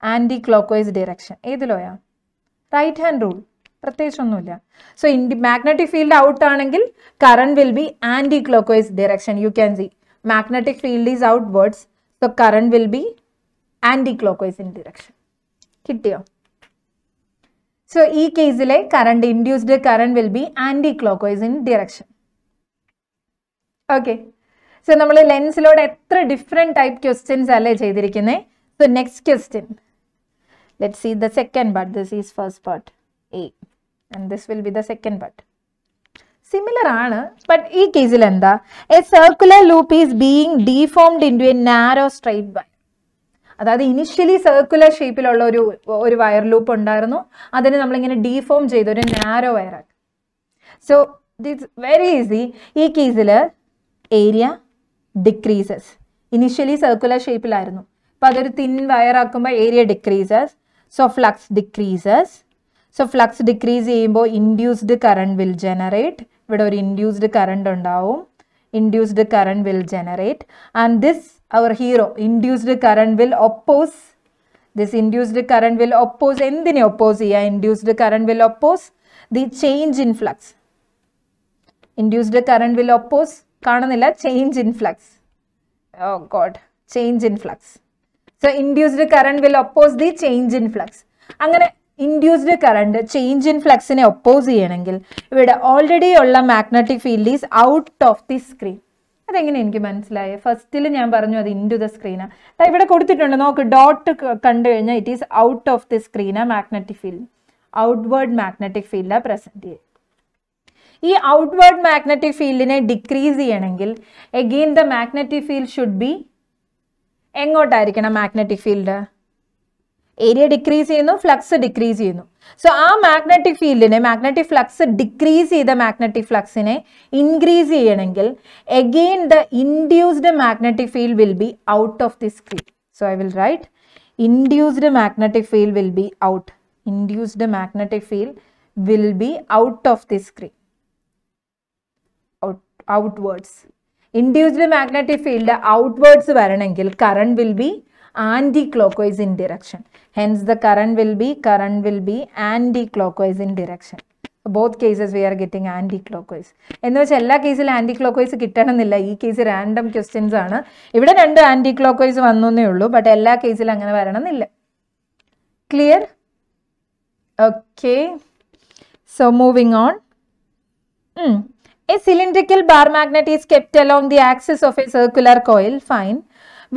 Anti-clockwise direction. Right hand rule. പ്രത്യേകിച്ചൊന്നുമില്ല സോ ഇൻഡി മാഗ്നറ്റിക് ഫീൽഡ് ഔട്ട് ആണെങ്കിൽ current will be anti clock vice direction you can see magnetic field is outwards so current will be anti clock in direction കിട്ടിയോ സോ ഈ കേസിലെ current induced current will be anti clock in direction okay so നമ്മൾ ലെൻസിലൂടെ എത്ര ഡിഫറെൻറ്റ് ടൈപ്പ് ക്വസ്റ്റ്യൻസ് അല്ലേ ചെയ്തിരിക്കുന്നത് so next question let see the second part this is first part a and this will be the second part. Similar ആണ് but ഈ കേസിൽ എന്താ a circular loop is being deformed into a narrow straight wire അതായത് ഇനിഷ്യലി സർക്കുലർ ഷേപ്പിലുള്ള ഒരു ഒരു വയർ ലൂപ്പ് ഉണ്ടായിരുന്നു അതിനെ നമ്മളിങ്ങനെ ഡീഫോം ചെയ്ത് ഒരു നാരോ വയറാക്കി സോ ദിറ്റ്സ് വെരി ഈസി ഈ കേസിൽ ഏരിയ ഡിക്രീസസ് ഇനിഷ്യലി സർക്കുലർ ഷേപ്പിലായിരുന്നു അപ്പോൾ അതൊരു തിൻ വയറാക്കുമ്പോൾ area decreases so flux decreases so flux decrease ചെയ്യുമ്പോൾ ഇൻഡ്യൂസ്ഡ് കറണ്ട് വിൽ ജനറേറ്റ് ഇവിടെ ഒരു ഇൻഡ്യൂസ്ഡ് കറണ്ട് ഉണ്ടാവും induced current will generate and this our hero induced current will oppose this induced current will oppose എന്തിനെ ഒപ്പോസ് ചെയ്യുക induced current will oppose the change in flux induced current will oppose കാണുന്നില്ല change in flux oh god change in flux so induced current will oppose the change in flux അങ്ങനെ ഇൻഡ്യൂസ്ഡ് കറണ്ട് ചേഞ്ച് ഇൻ ഫ്ലക്സിനെ ഒപ്പോസ് ചെയ്യണമെങ്കിൽ ഇവിടെ ഓൾറെഡി ഉള്ള magnetic field is out of the screen അതെങ്ങനെ എനിക്ക് മനസ്സിലായത് ഫസ്റ്റിൽ ഞാൻ പറഞ്ഞു അത് ഇൻ ദ സ്ക്രീനാണ് ഇവിടെ കൊടുത്തിട്ടുണ്ട് നോക്ക് ഡോട്ട് കണ്ടു കഴിഞ്ഞാൽ it is out of the സ്ക്രീനാണ് മാഗ്നറ്റിക് ഫീൽഡ് ഔട്ട്വേർഡ് മാഗ്നറ്റിക് ഫീൽഡാണ് പ്രസൻറ്റ് ചെയ്യുക ഈ ഔട്ട്വേർഡ് മാഗ്നറ്റിക് ഫീൽഡിനെ ഡിക്രീസ് ചെയ്യണമെങ്കിൽ again the magnetic field should be എങ്ങോട്ടായിരിക്കണം മാഗ്നറ്റിക് ഫീൽഡ് ഏരിയ ഡിക്രീസ് ചെയ്യുന്നു ഫ്ലക്സ് ഡിക്രീസ് ചെയ്യുന്നു സോ ആ മാഗ്നറ്റിക് ഫീൽഡിനെ മാഗ്നറ്റിക് ഫ്ലക്സ് ഡിക്രീസ് ചെയ്ത മാഗ്നറ്റിക് ഫ്ലക്സിനെ ഇൻക്രീസ് ചെയ്യണമെങ്കിൽ again the induced magnetic field will be out of the screen so I will write induced magnetic field will be out induced magnetic field will be out of the screen outwards induced magnetic field outwards വരണമെങ്കിൽ current will be anti-clockwise in direction. Hence the current will be, current will be anti-clockwise in direction both cases we are getting anticlockwise എന്ന് വെച്ചാൽ എല്ലാ കേസിലും ആൻറ്റി ക്ലോക്ക് വൈസ് കിട്ടണമെന്നില്ല ഈ കേസ് റാൻഡം ക്വസ്റ്റ്യൻസ് ആണ് ഇവിടെ രണ്ട് ആൻറ്റി ക്ലോക്ക് വൈസ് വന്നേ ഉള്ളൂ ബട്ട് എല്ലാ കേസിലും അങ്ങനെ വരണമെന്നില്ല clear okay so moving on a cylindrical bar magnet is kept along the axis of a circular coil fine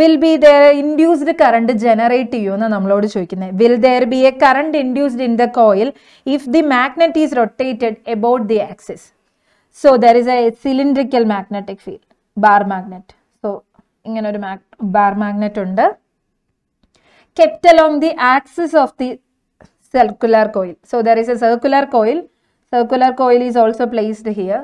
will be there induced current generate ചെയ്യുമെന്ന് നമ്മളോട് ചോദിക്കുന്നത് will there be a current induced in the coil if the magnet is rotated about the axis so there is a cylindrical magnetic field bar magnet so ഇങ്ങനെ ഒരു ബാർ മാഗ്നറ്റ് ഉണ്ട് kept along the axis of the circular coil so there is a circular coil circular coil is also placed here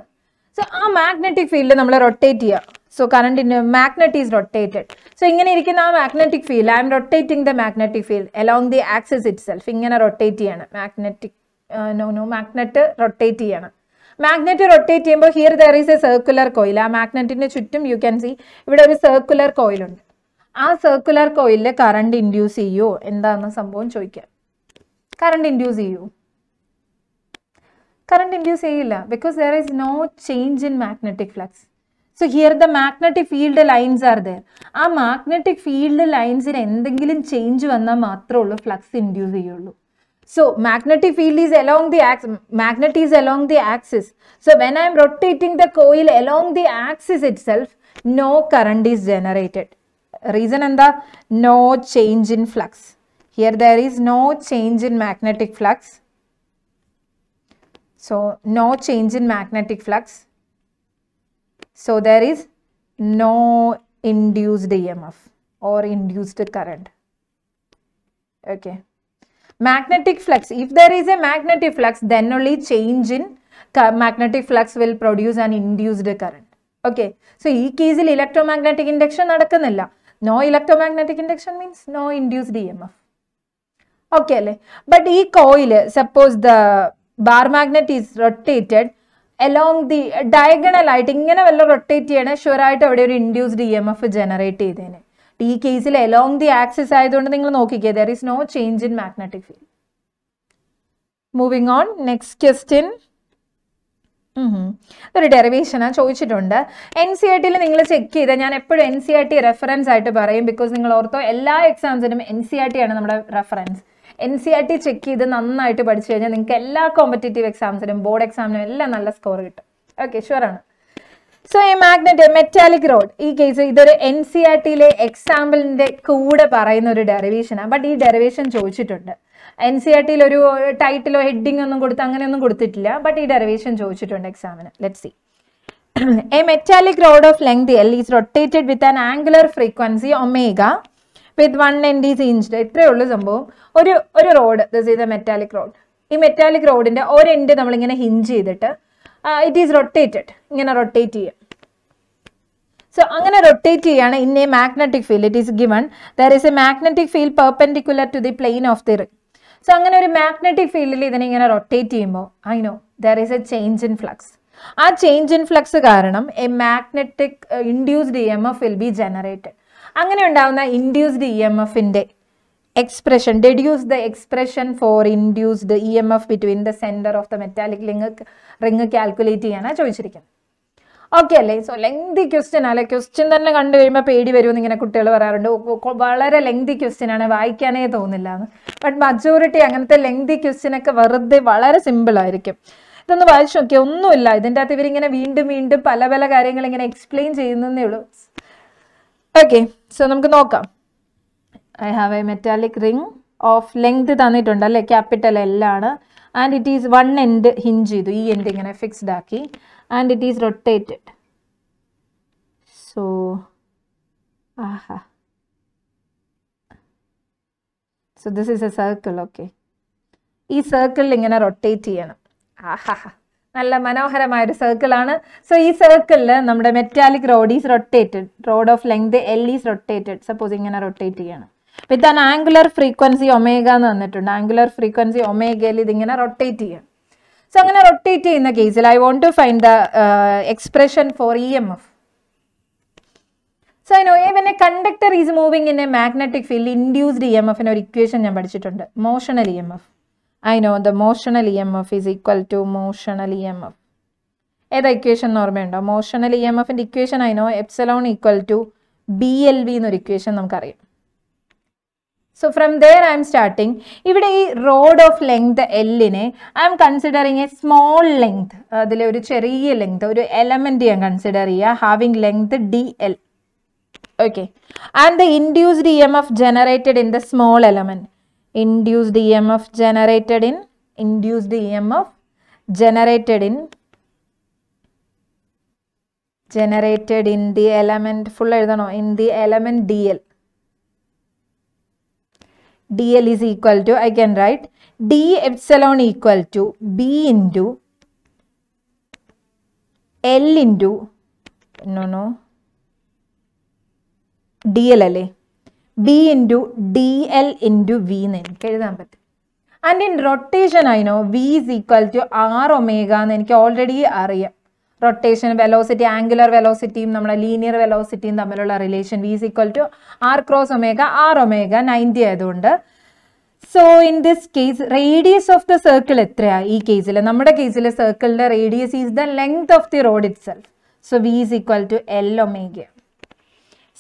so ആ മാഗ്നറ്റിക് ഫീൽഡ് നമ്മൾ റൊട്ടേറ്റ് ചെയ്യുക so current in magnet is rotated so ഇങ്ങനെ ഇരിക്കുന്ന ആ magnetic field I'm rotating the magnetic field along the axis itself ഇങ്ങനെ റൊട്ടേറ്റ് ചെയ്യണം magnetic no no magnet rotate ചെയ്യണം മാഗ്നറ്റ് റൊട്ടേറ്റ് ചെയ്യുമ്പോൾ here there is a circular coil ആ മാഗ്നറ്റിന് ചുറ്റും യു ക്യാൻ സി ഇവിടെ ഒരു സർക്കുലർ കോയിലുണ്ട് ആ സർക്കുലർ കോയിലില് കറണ്ട് ഇൻഡ്യൂസ് ചെയ്യുമോ എന്താന്ന് സംഭവം ചോദിക്കാം കറണ്ട് ഇൻഡ്യൂസ് ചെയ്യൂ കറണ്ട് ഇൻഡ്യൂസ് ചെയ്യില്ല because there is no change in magnetic flux So here the magnetic field lines are there. A magnetic field lines in anything change one matra flux induce. So magnetic field is along the axis, magnet is along the axis. So when I am rotating the coil along the axis itself, no current is generated. Reason and the no change in flux. Here there is no change in magnetic flux. So no change in magnetic flux. So there is no induced EMF or induced current. Okay. Magnetic flux. If there is a magnetic flux, then only change in magnetic flux will produce an induced current. Okay. So ഈ കേസിൽ electromagnetic electromagnetic induction no electromagnetic induction means no induced E M F okay അല്ലേ ബട്ട് ഈ coil suppose the bar magnet along the diagonal ആയിട്ട് ഇങ്ങനെ വല്ല റൊട്ടേറ്റ് ചെയ്യണേ ഷുവറായിട്ട് അവിടെ ഒരു induced E M F generate ചെയ്തേനെ ഈ കേസിൽ എലോങ് ദി ആക്സിസ് ആയതുകൊണ്ട് നിങ്ങൾ നോക്കിക്കേ there is no change in magnetic field moving on next question ഒരു ഡെറിവേഷനാണ് ചോദിച്ചിട്ടുണ്ട് എൻ സി ആർ ടിയിൽ നിങ്ങൾ ചെക്ക് ചെയ്താൽ ഞാൻ എപ്പോഴും N C R T reference ആയിട്ട് പറയും ബിക്കോസ് നിങ്ങൾ ഓർത്തോ എല്ലാ എക്സാംസിനും എൻ സി ആർ ടി ആണ് നമ്മുടെ reference N C R T check ചെയ്ത് നന്നായിട്ട് പഠിച്ചു കഴിഞ്ഞാൽ നിങ്ങൾക്ക് എല്ലാ കോമ്പറ്റേറ്റീവ് എക്സാംസിനും ബോർഡ് എക്സാമിനും എല്ലാം നല്ല സ്കോർ കിട്ടും ഓക്കെ ഷുവറാണ് സോ ഈ മാഗ്നറ്റ് മെറ്റാലിക് റോഡ് ഈ കേസ് ഇതൊരു എൻ സി ആർ ടിയിലെ എക്സാമ്പിളിന്റെ കൂടെ പറയുന്ന e ഒരു ഡെറിവേഷനാണ് ബട്ട് ഈ ഡെറിവേഷൻ ചോദിച്ചിട്ടുണ്ട് എൻ സി ആർ ടിയിൽ ഒരു ടൈറ്റിലോ ഹെഡിങ് ഒന്നും കൊടുത്ത് അങ്ങനെയൊന്നും കൊടുത്തിട്ടില്ല ബട്ട് ഈ ഡെറിവേഷൻ ചോദിച്ചിട്ടുണ്ട് എക്സാമിന് let see a metallic rod of length L is rotated with an angular frequency omega with one ninety inch ഇത്രയേ ഉള്ളൂ സംഭവം ഒരു ഒരു rod this is a metallic rod ഈ മെറ്റാലിക് റോഡിൻ്റെ ഒരു എൻഡ് നമ്മളിങ്ങനെ ഹിഞ്ച് ചെയ്തിട്ട് ഇറ്റ് ഈസ് റൊട്ടേറ്റഡ് ഇങ്ങനെ റൊട്ടേറ്റ് ചെയ്യുക സോ അങ്ങനെ റൊട്ടേറ്റ് ചെയ്യുകയാണ് in a magnetic field it is given there is a magnetic field perpendicular to the plane of the ring so അങ്ങനെ ഒരു മാഗ്നറ്റിക് ഫീൽഡിൽ ഇതിനെ ഇങ്ങനെ റൊട്ടേറ്റ് ചെയ്യുമ്പോൾ I know there is a change in flux ആ ചേഞ്ച് ഇൻ ഫ്ലക്സ് കാരണം a magnetic induced E M F will be generated അങ്ങനെ ഉണ്ടാകുന്ന ഇൻഡ്യൂസ്ഡ് ഇ എം എഫിൻ്റെ expression deduce the expression for induced E M F between the centre of the metallic ലിങ് റിങ് കാൽക്കുലേറ്റ് ചെയ്യാനാണ് ചോദിച്ചിരിക്കുന്നത് ഓക്കെ അല്ലേ സോ ലെങ്തി ക്വസ്റ്റ്യൻ അല്ലെ ക്വസ്റ്റ്യൻ തന്നെ കണ്ടു കഴിയുമ്പോൾ പേടി വരുമെന്ന് ഇങ്ങനെ കുട്ടികൾ പറയാറുണ്ട് വളരെ ലെങ്തി ക്വസ്റ്റ്യൻ ആണ് വായിക്കാനേ തോന്നില്ല എന്ന് ബട്ട് മജോറിറ്റി അങ്ങനത്തെ ലെങ്തി ഒക്കെ വെറുതെ വളരെ സിമ്പിൾ ആയിരിക്കും ഇതൊന്ന് വായിച്ചു നോക്കിയാൽ ഒന്നുമില്ല ഇതിൻ്റെ അകത്ത് ഇവരിങ്ങനെ വീണ്ടും വീണ്ടും പല പല കാര്യങ്ങൾ ഇങ്ങനെ എക്സ്പ്ലെയിൻ ചെയ്യുന്നതേ ഉള്ളൂ ഓക്കെ സോ നമുക്ക് നോക്കാം I have a metallic ring of length തന്നിട്ടുണ്ട് അല്ലേ ക്യാപിറ്റൽ എൽ ആണ് and it is one end hinge ചെയ്തു ഈ എൻഡ് ഇങ്ങനെ ഫിക്സ്ഡ് ആക്കി and it is rotated so ആഹാ so this is a circle okay ഈ സർക്കിളിൽ ഇങ്ങനെ റൊട്ടേറ്റ് ചെയ്യണം ആഹാ നല്ല മനോഹരമായ uh, e e ഒരു സർക്കിളാണ് സോ ഈ സർക്കിളിൽ നമ്മുടെ metallic rod is rotated rod of length L is rotated suppose ഇങ്ങനെ റൊട്ടേറ്റ് ചെയ്യാണ് with an angular frequency omega എന്ന് തന്നിട്ടുണ്ട് ആംഗുലർ ഫ്രീക്വൻസി ഒമേഗയിൽ ഇതിങ്ങനെ റൊട്ടേറ്റ് ചെയ്യാം സോ അങ്ങനെ റൊട്ടേറ്റ് ചെയ്യുന്ന കേസിൽ I want to find the expression for E M F so I know conductor is moving in a magnetic field induced E M എഫിന് ഒരു ഇക്വേഷൻ ഞാൻ പഠിച്ചിട്ടുണ്ട് motional E M F I know the motional E M F motional equal to motional E M F ഏതാ ഇക്വേഷൻ എന്ന് ഓർമ്മയുണ്ടോ മോഷണൽ ഇ എം എഫിൻ്റെ ഇക്വേഷൻ ഐ ആയിനോ epsilon equal to B L V എന്നൊരു ഇക്വേഷൻ നമുക്കറിയാം so from there I'm starting ഇവിടെ ഈ റോഡ് ഓഫ് ലെങ്ത് എല്ലിനെ I M considering a small length അതിലെ ഒരു ചെറിയ ലെങ്ത് ഒരു എലമെന്റ് ഞാൻ കൺസിഡർ ചെയ്യുക having length D L okay and the induced E M F generated in the small element induced EMF generated in induced EMF generated in generated in the element full എഴുതണോ in the element DL DL is equal to I can write D epsilon equal to B into L into no no DL അല്ലേ B into D L into V എന്ന് എനിക്ക് എഴുതാൻ പറ്റും ആൻഡ് ഇൻ റൊട്ടേഷൻ ആയിനോ V is equal to R omega എന്ന് എനിക്ക് ഓൾറെഡി അറിയാം റൊട്ടേഷൻ വെലോസിറ്റി ആംഗുലർ വെലോസിറ്റിയും നമ്മുടെ ലീനിയർ വെലോസിറ്റിയും തമ്മിലുള്ള relation V is equal to R cross omega R omega ninety ആയതുകൊണ്ട് so in this case radius of the circle എത്രയാണ് ഈ കേസിൽ നമ്മുടെ കേസിൽ സർക്കിളിൻ്റെ radius is the length of the rod itself so V is equal to L omega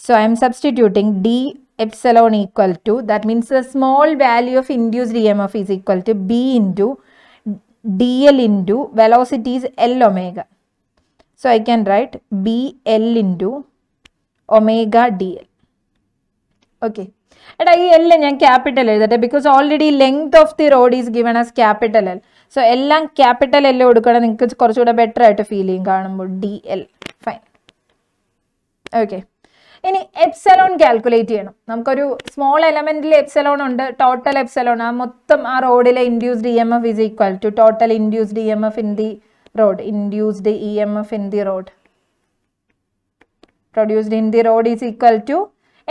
so I I'm substituting D epsilon equal to that means the small value of induced EMF is equal to B into dl into velocity is L omega. So I can write BL into omega dl. Okay. എടാ ഈ എല്ലാം ഞാൻ ക്യാപിറ്റൽ എഴുതട്ടെ because already length of the rod is given as capital L so എല്ലാം ക്യാപിറ്റൽ എല്ലാം കൊടുക്കണം നിങ്ങൾക്ക് കുറച്ചുകൂടെ ബെറ്റർ ആയിട്ട് ഫീൽ ചെയ്യും കാണുമ്പോൾ ഡി എൽ ഫൈൻ ഓക്കെ ഇനി എപ്സലോൺ കാൽക്കുലേറ്റ് ചെയ്യണം നമുക്കൊരു സ്മോൾ എലമെന്റിൽ എപ്സലോൺ ഉണ്ട് ടോട്ടൽ എപ്സലോൺ ആ മൊത്തം ആ റോഡിലെ induced E M F is equal to total induced E M F in the rod induced E M F in the rod produced in the rod is equal to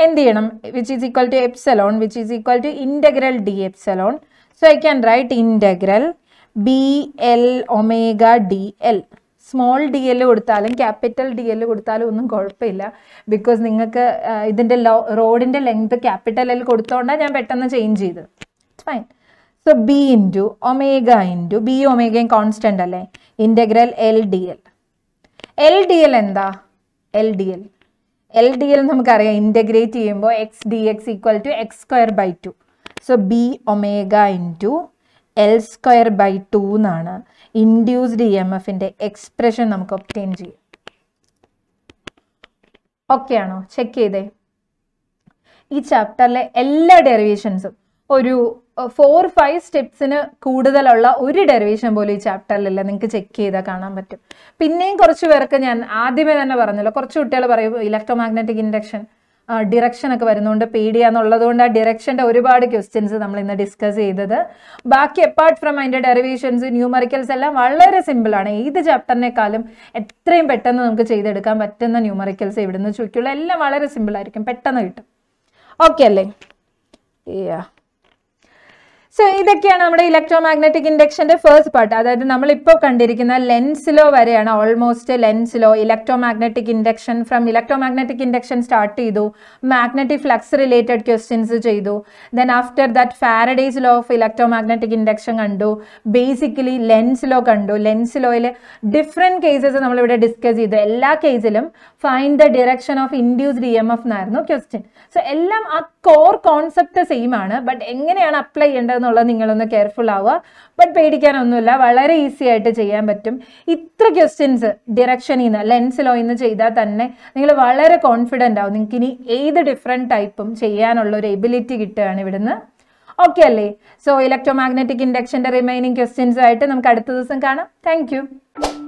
എന്ത് ചെയ്യണം which is equal to epsilon which is equal to integral D epsilon so I can write integral B L omega D L small D L കൊടുത്താലും ക്യാപിറ്റൽ ഡി എൽ കൊടുത്താലും ഒന്നും കുഴപ്പമില്ല ബിക്കോസ് നിങ്ങൾക്ക് ഇതിൻ്റെ ലോ റോഡിൻ്റെ ലെങ്ത് ക്യാപിറ്റൽ എൽ കൊടുത്തോണ്ടാണ് ഞാൻ പെട്ടെന്ന് ചേഞ്ച് ചെയ്തത് it's fine so B into omega into B ഒമേഗയും കോൺസ്റ്റൻ്റ് അല്ലേ integral L D L L D L എന്താ L D L L D L നമുക്കറിയാം ഇൻ്റഗ്രേറ്റ് ചെയ്യുമ്പോൾ X D X equal to X square by two so B omega into L square by two എന്നാണ് ഇൻഡ്യൂസ്ഡ് ഇ എം എഫിൻ്റെ എക്സ്പ്രഷൻ നമുക്ക് ഒപ്റ്റെയിൻ ചെയ്യാം ഓക്കെ ആണോ ചെക്ക് ചെയ്തേ ഈ ചാപ്റ്ററിലെ എല്ലാ ഡെറിവേഷൻസും ഒരു ഫോർ ഫൈവ് സ്റ്റെപ്സിന് കൂടുതലുള്ള ഒരു ഡെറിവേഷൻ പോലും ഈ ചാപ്റ്ററിലല്ല നിങ്ങൾക്ക് ചെക്ക് ചെയ്താൽ കാണാൻ പറ്റും പിന്നെയും കുറച്ച് പേർക്ക് ഞാൻ ആദ്യമേ തന്നെ പറഞ്ഞല്ലോ കുറച്ച് കുട്ടികൾ പറയും ഇലക്ട്രോ മാഗ്നറ്റിക് ഇൻഡക്ഷൻ ഡിറക്ഷൻ ഒക്കെ വരുന്നതുകൊണ്ട് പേടിയാന്നുള്ളതുകൊണ്ട് ആ ഡിറക്ഷൻ്റെ ഒരുപാട് ക്വസ്റ്റ്യൻസ് നമ്മൾ ഇന്ന് ഡിസ്കസ് ചെയ്തത് ബാക്കി അപ്പാർട്ട് ഫ്രം അതിൻ്റെ ഡെറിവേഷൻസ് ന്യൂമറിക്കൽസ് എല്ലാം വളരെ സിമ്പിളാണ് ഏത് ചാപ്റ്ററിനേക്കാളും എത്രയും പെട്ടെന്ന് നമുക്ക് ചെയ്തെടുക്കാൻ പറ്റുന്ന ന്യൂമറിക്കൽസ് ഇവിടുന്ന് ചോദിക്കുള്ളൂ എല്ലാം വളരെ സിമ്പിളായിരിക്കും പെട്ടെന്ന് കിട്ടും ഓക്കെ അല്ലേ യാ സോ ഇതൊക്കെയാണ് നമ്മുടെ ഇലക്ട്രോ മാഗ്നറ്റിക് ഇൻഡക്ഷന്റെ ഫേസ്റ്റ് പാർട്ട് അതായത് നമ്മളിപ്പോൾ കണ്ടിരിക്കുന്ന ലെൻസിലോ വരെയാണ് almost Lenz's law electro magnetic induction from electro magnetic induction start ചെയ്തു മാഗ്നറ്റിക് ഫ്ലക്സ് റിലേറ്റഡ് ക്വസ്റ്റ്യൻസ് ചെയ്തു then after that Faraday's law of electro magnetic induction കണ്ടു ബേസിക്കലി ലെൻസിലോ കണ്ടു ലെൻസിലോയിൽ ഡിഫറെൻറ്റ് കേസസ് നമ്മളിവിടെ ഡിസ്കസ് ചെയ്തു എല്ലാ കേസിലും find the direction of induced E M F എന്നായിരുന്നു ക്വസ്റ്റ്യൻ സോ എല്ലാം ആ കോർ കോൺസെപ്റ്റ് സെയിം ആണ് ബട്ട് എങ്ങനെയാണ് അപ്ലൈ ചെയ്യേണ്ടതെന്ന് എന്നുള്ളത് നിങ്ങളൊന്ന് കെയർഫുൾ ആവുക ബട്ട് പേടിക്കാനൊന്നുമില്ല വളരെ ഈസി ആയിട്ട് ചെയ്യാൻ പറ്റും ഇത്ര ക്വസ്റ്റ്യൻസ് ഡിറക്ഷനിൽ നിന്ന് ലെൻസിലോ ഇന്ന് ചെയ്താൽ തന്നെ നിങ്ങൾ വളരെ കോൺഫിഡൻ്റ് ആവും നിങ്ങൾക്ക് ഇനി ഏത് ഡിഫറെൻറ്റ് ടൈപ്പും ചെയ്യാനുള്ള ഒരു എബിലിറ്റി കിട്ടുകയാണ് ഇവിടുന്ന് ഓക്കെ അല്ലേ സോ ഇലക്ട്രോ മാഗ്നറ്റിക് ഇൻഡക്ഷൻ്റെ റിമൈനിങ് ആയിട്ട് നമുക്ക് അടുത്ത ദിവസം കാണാം താങ്ക്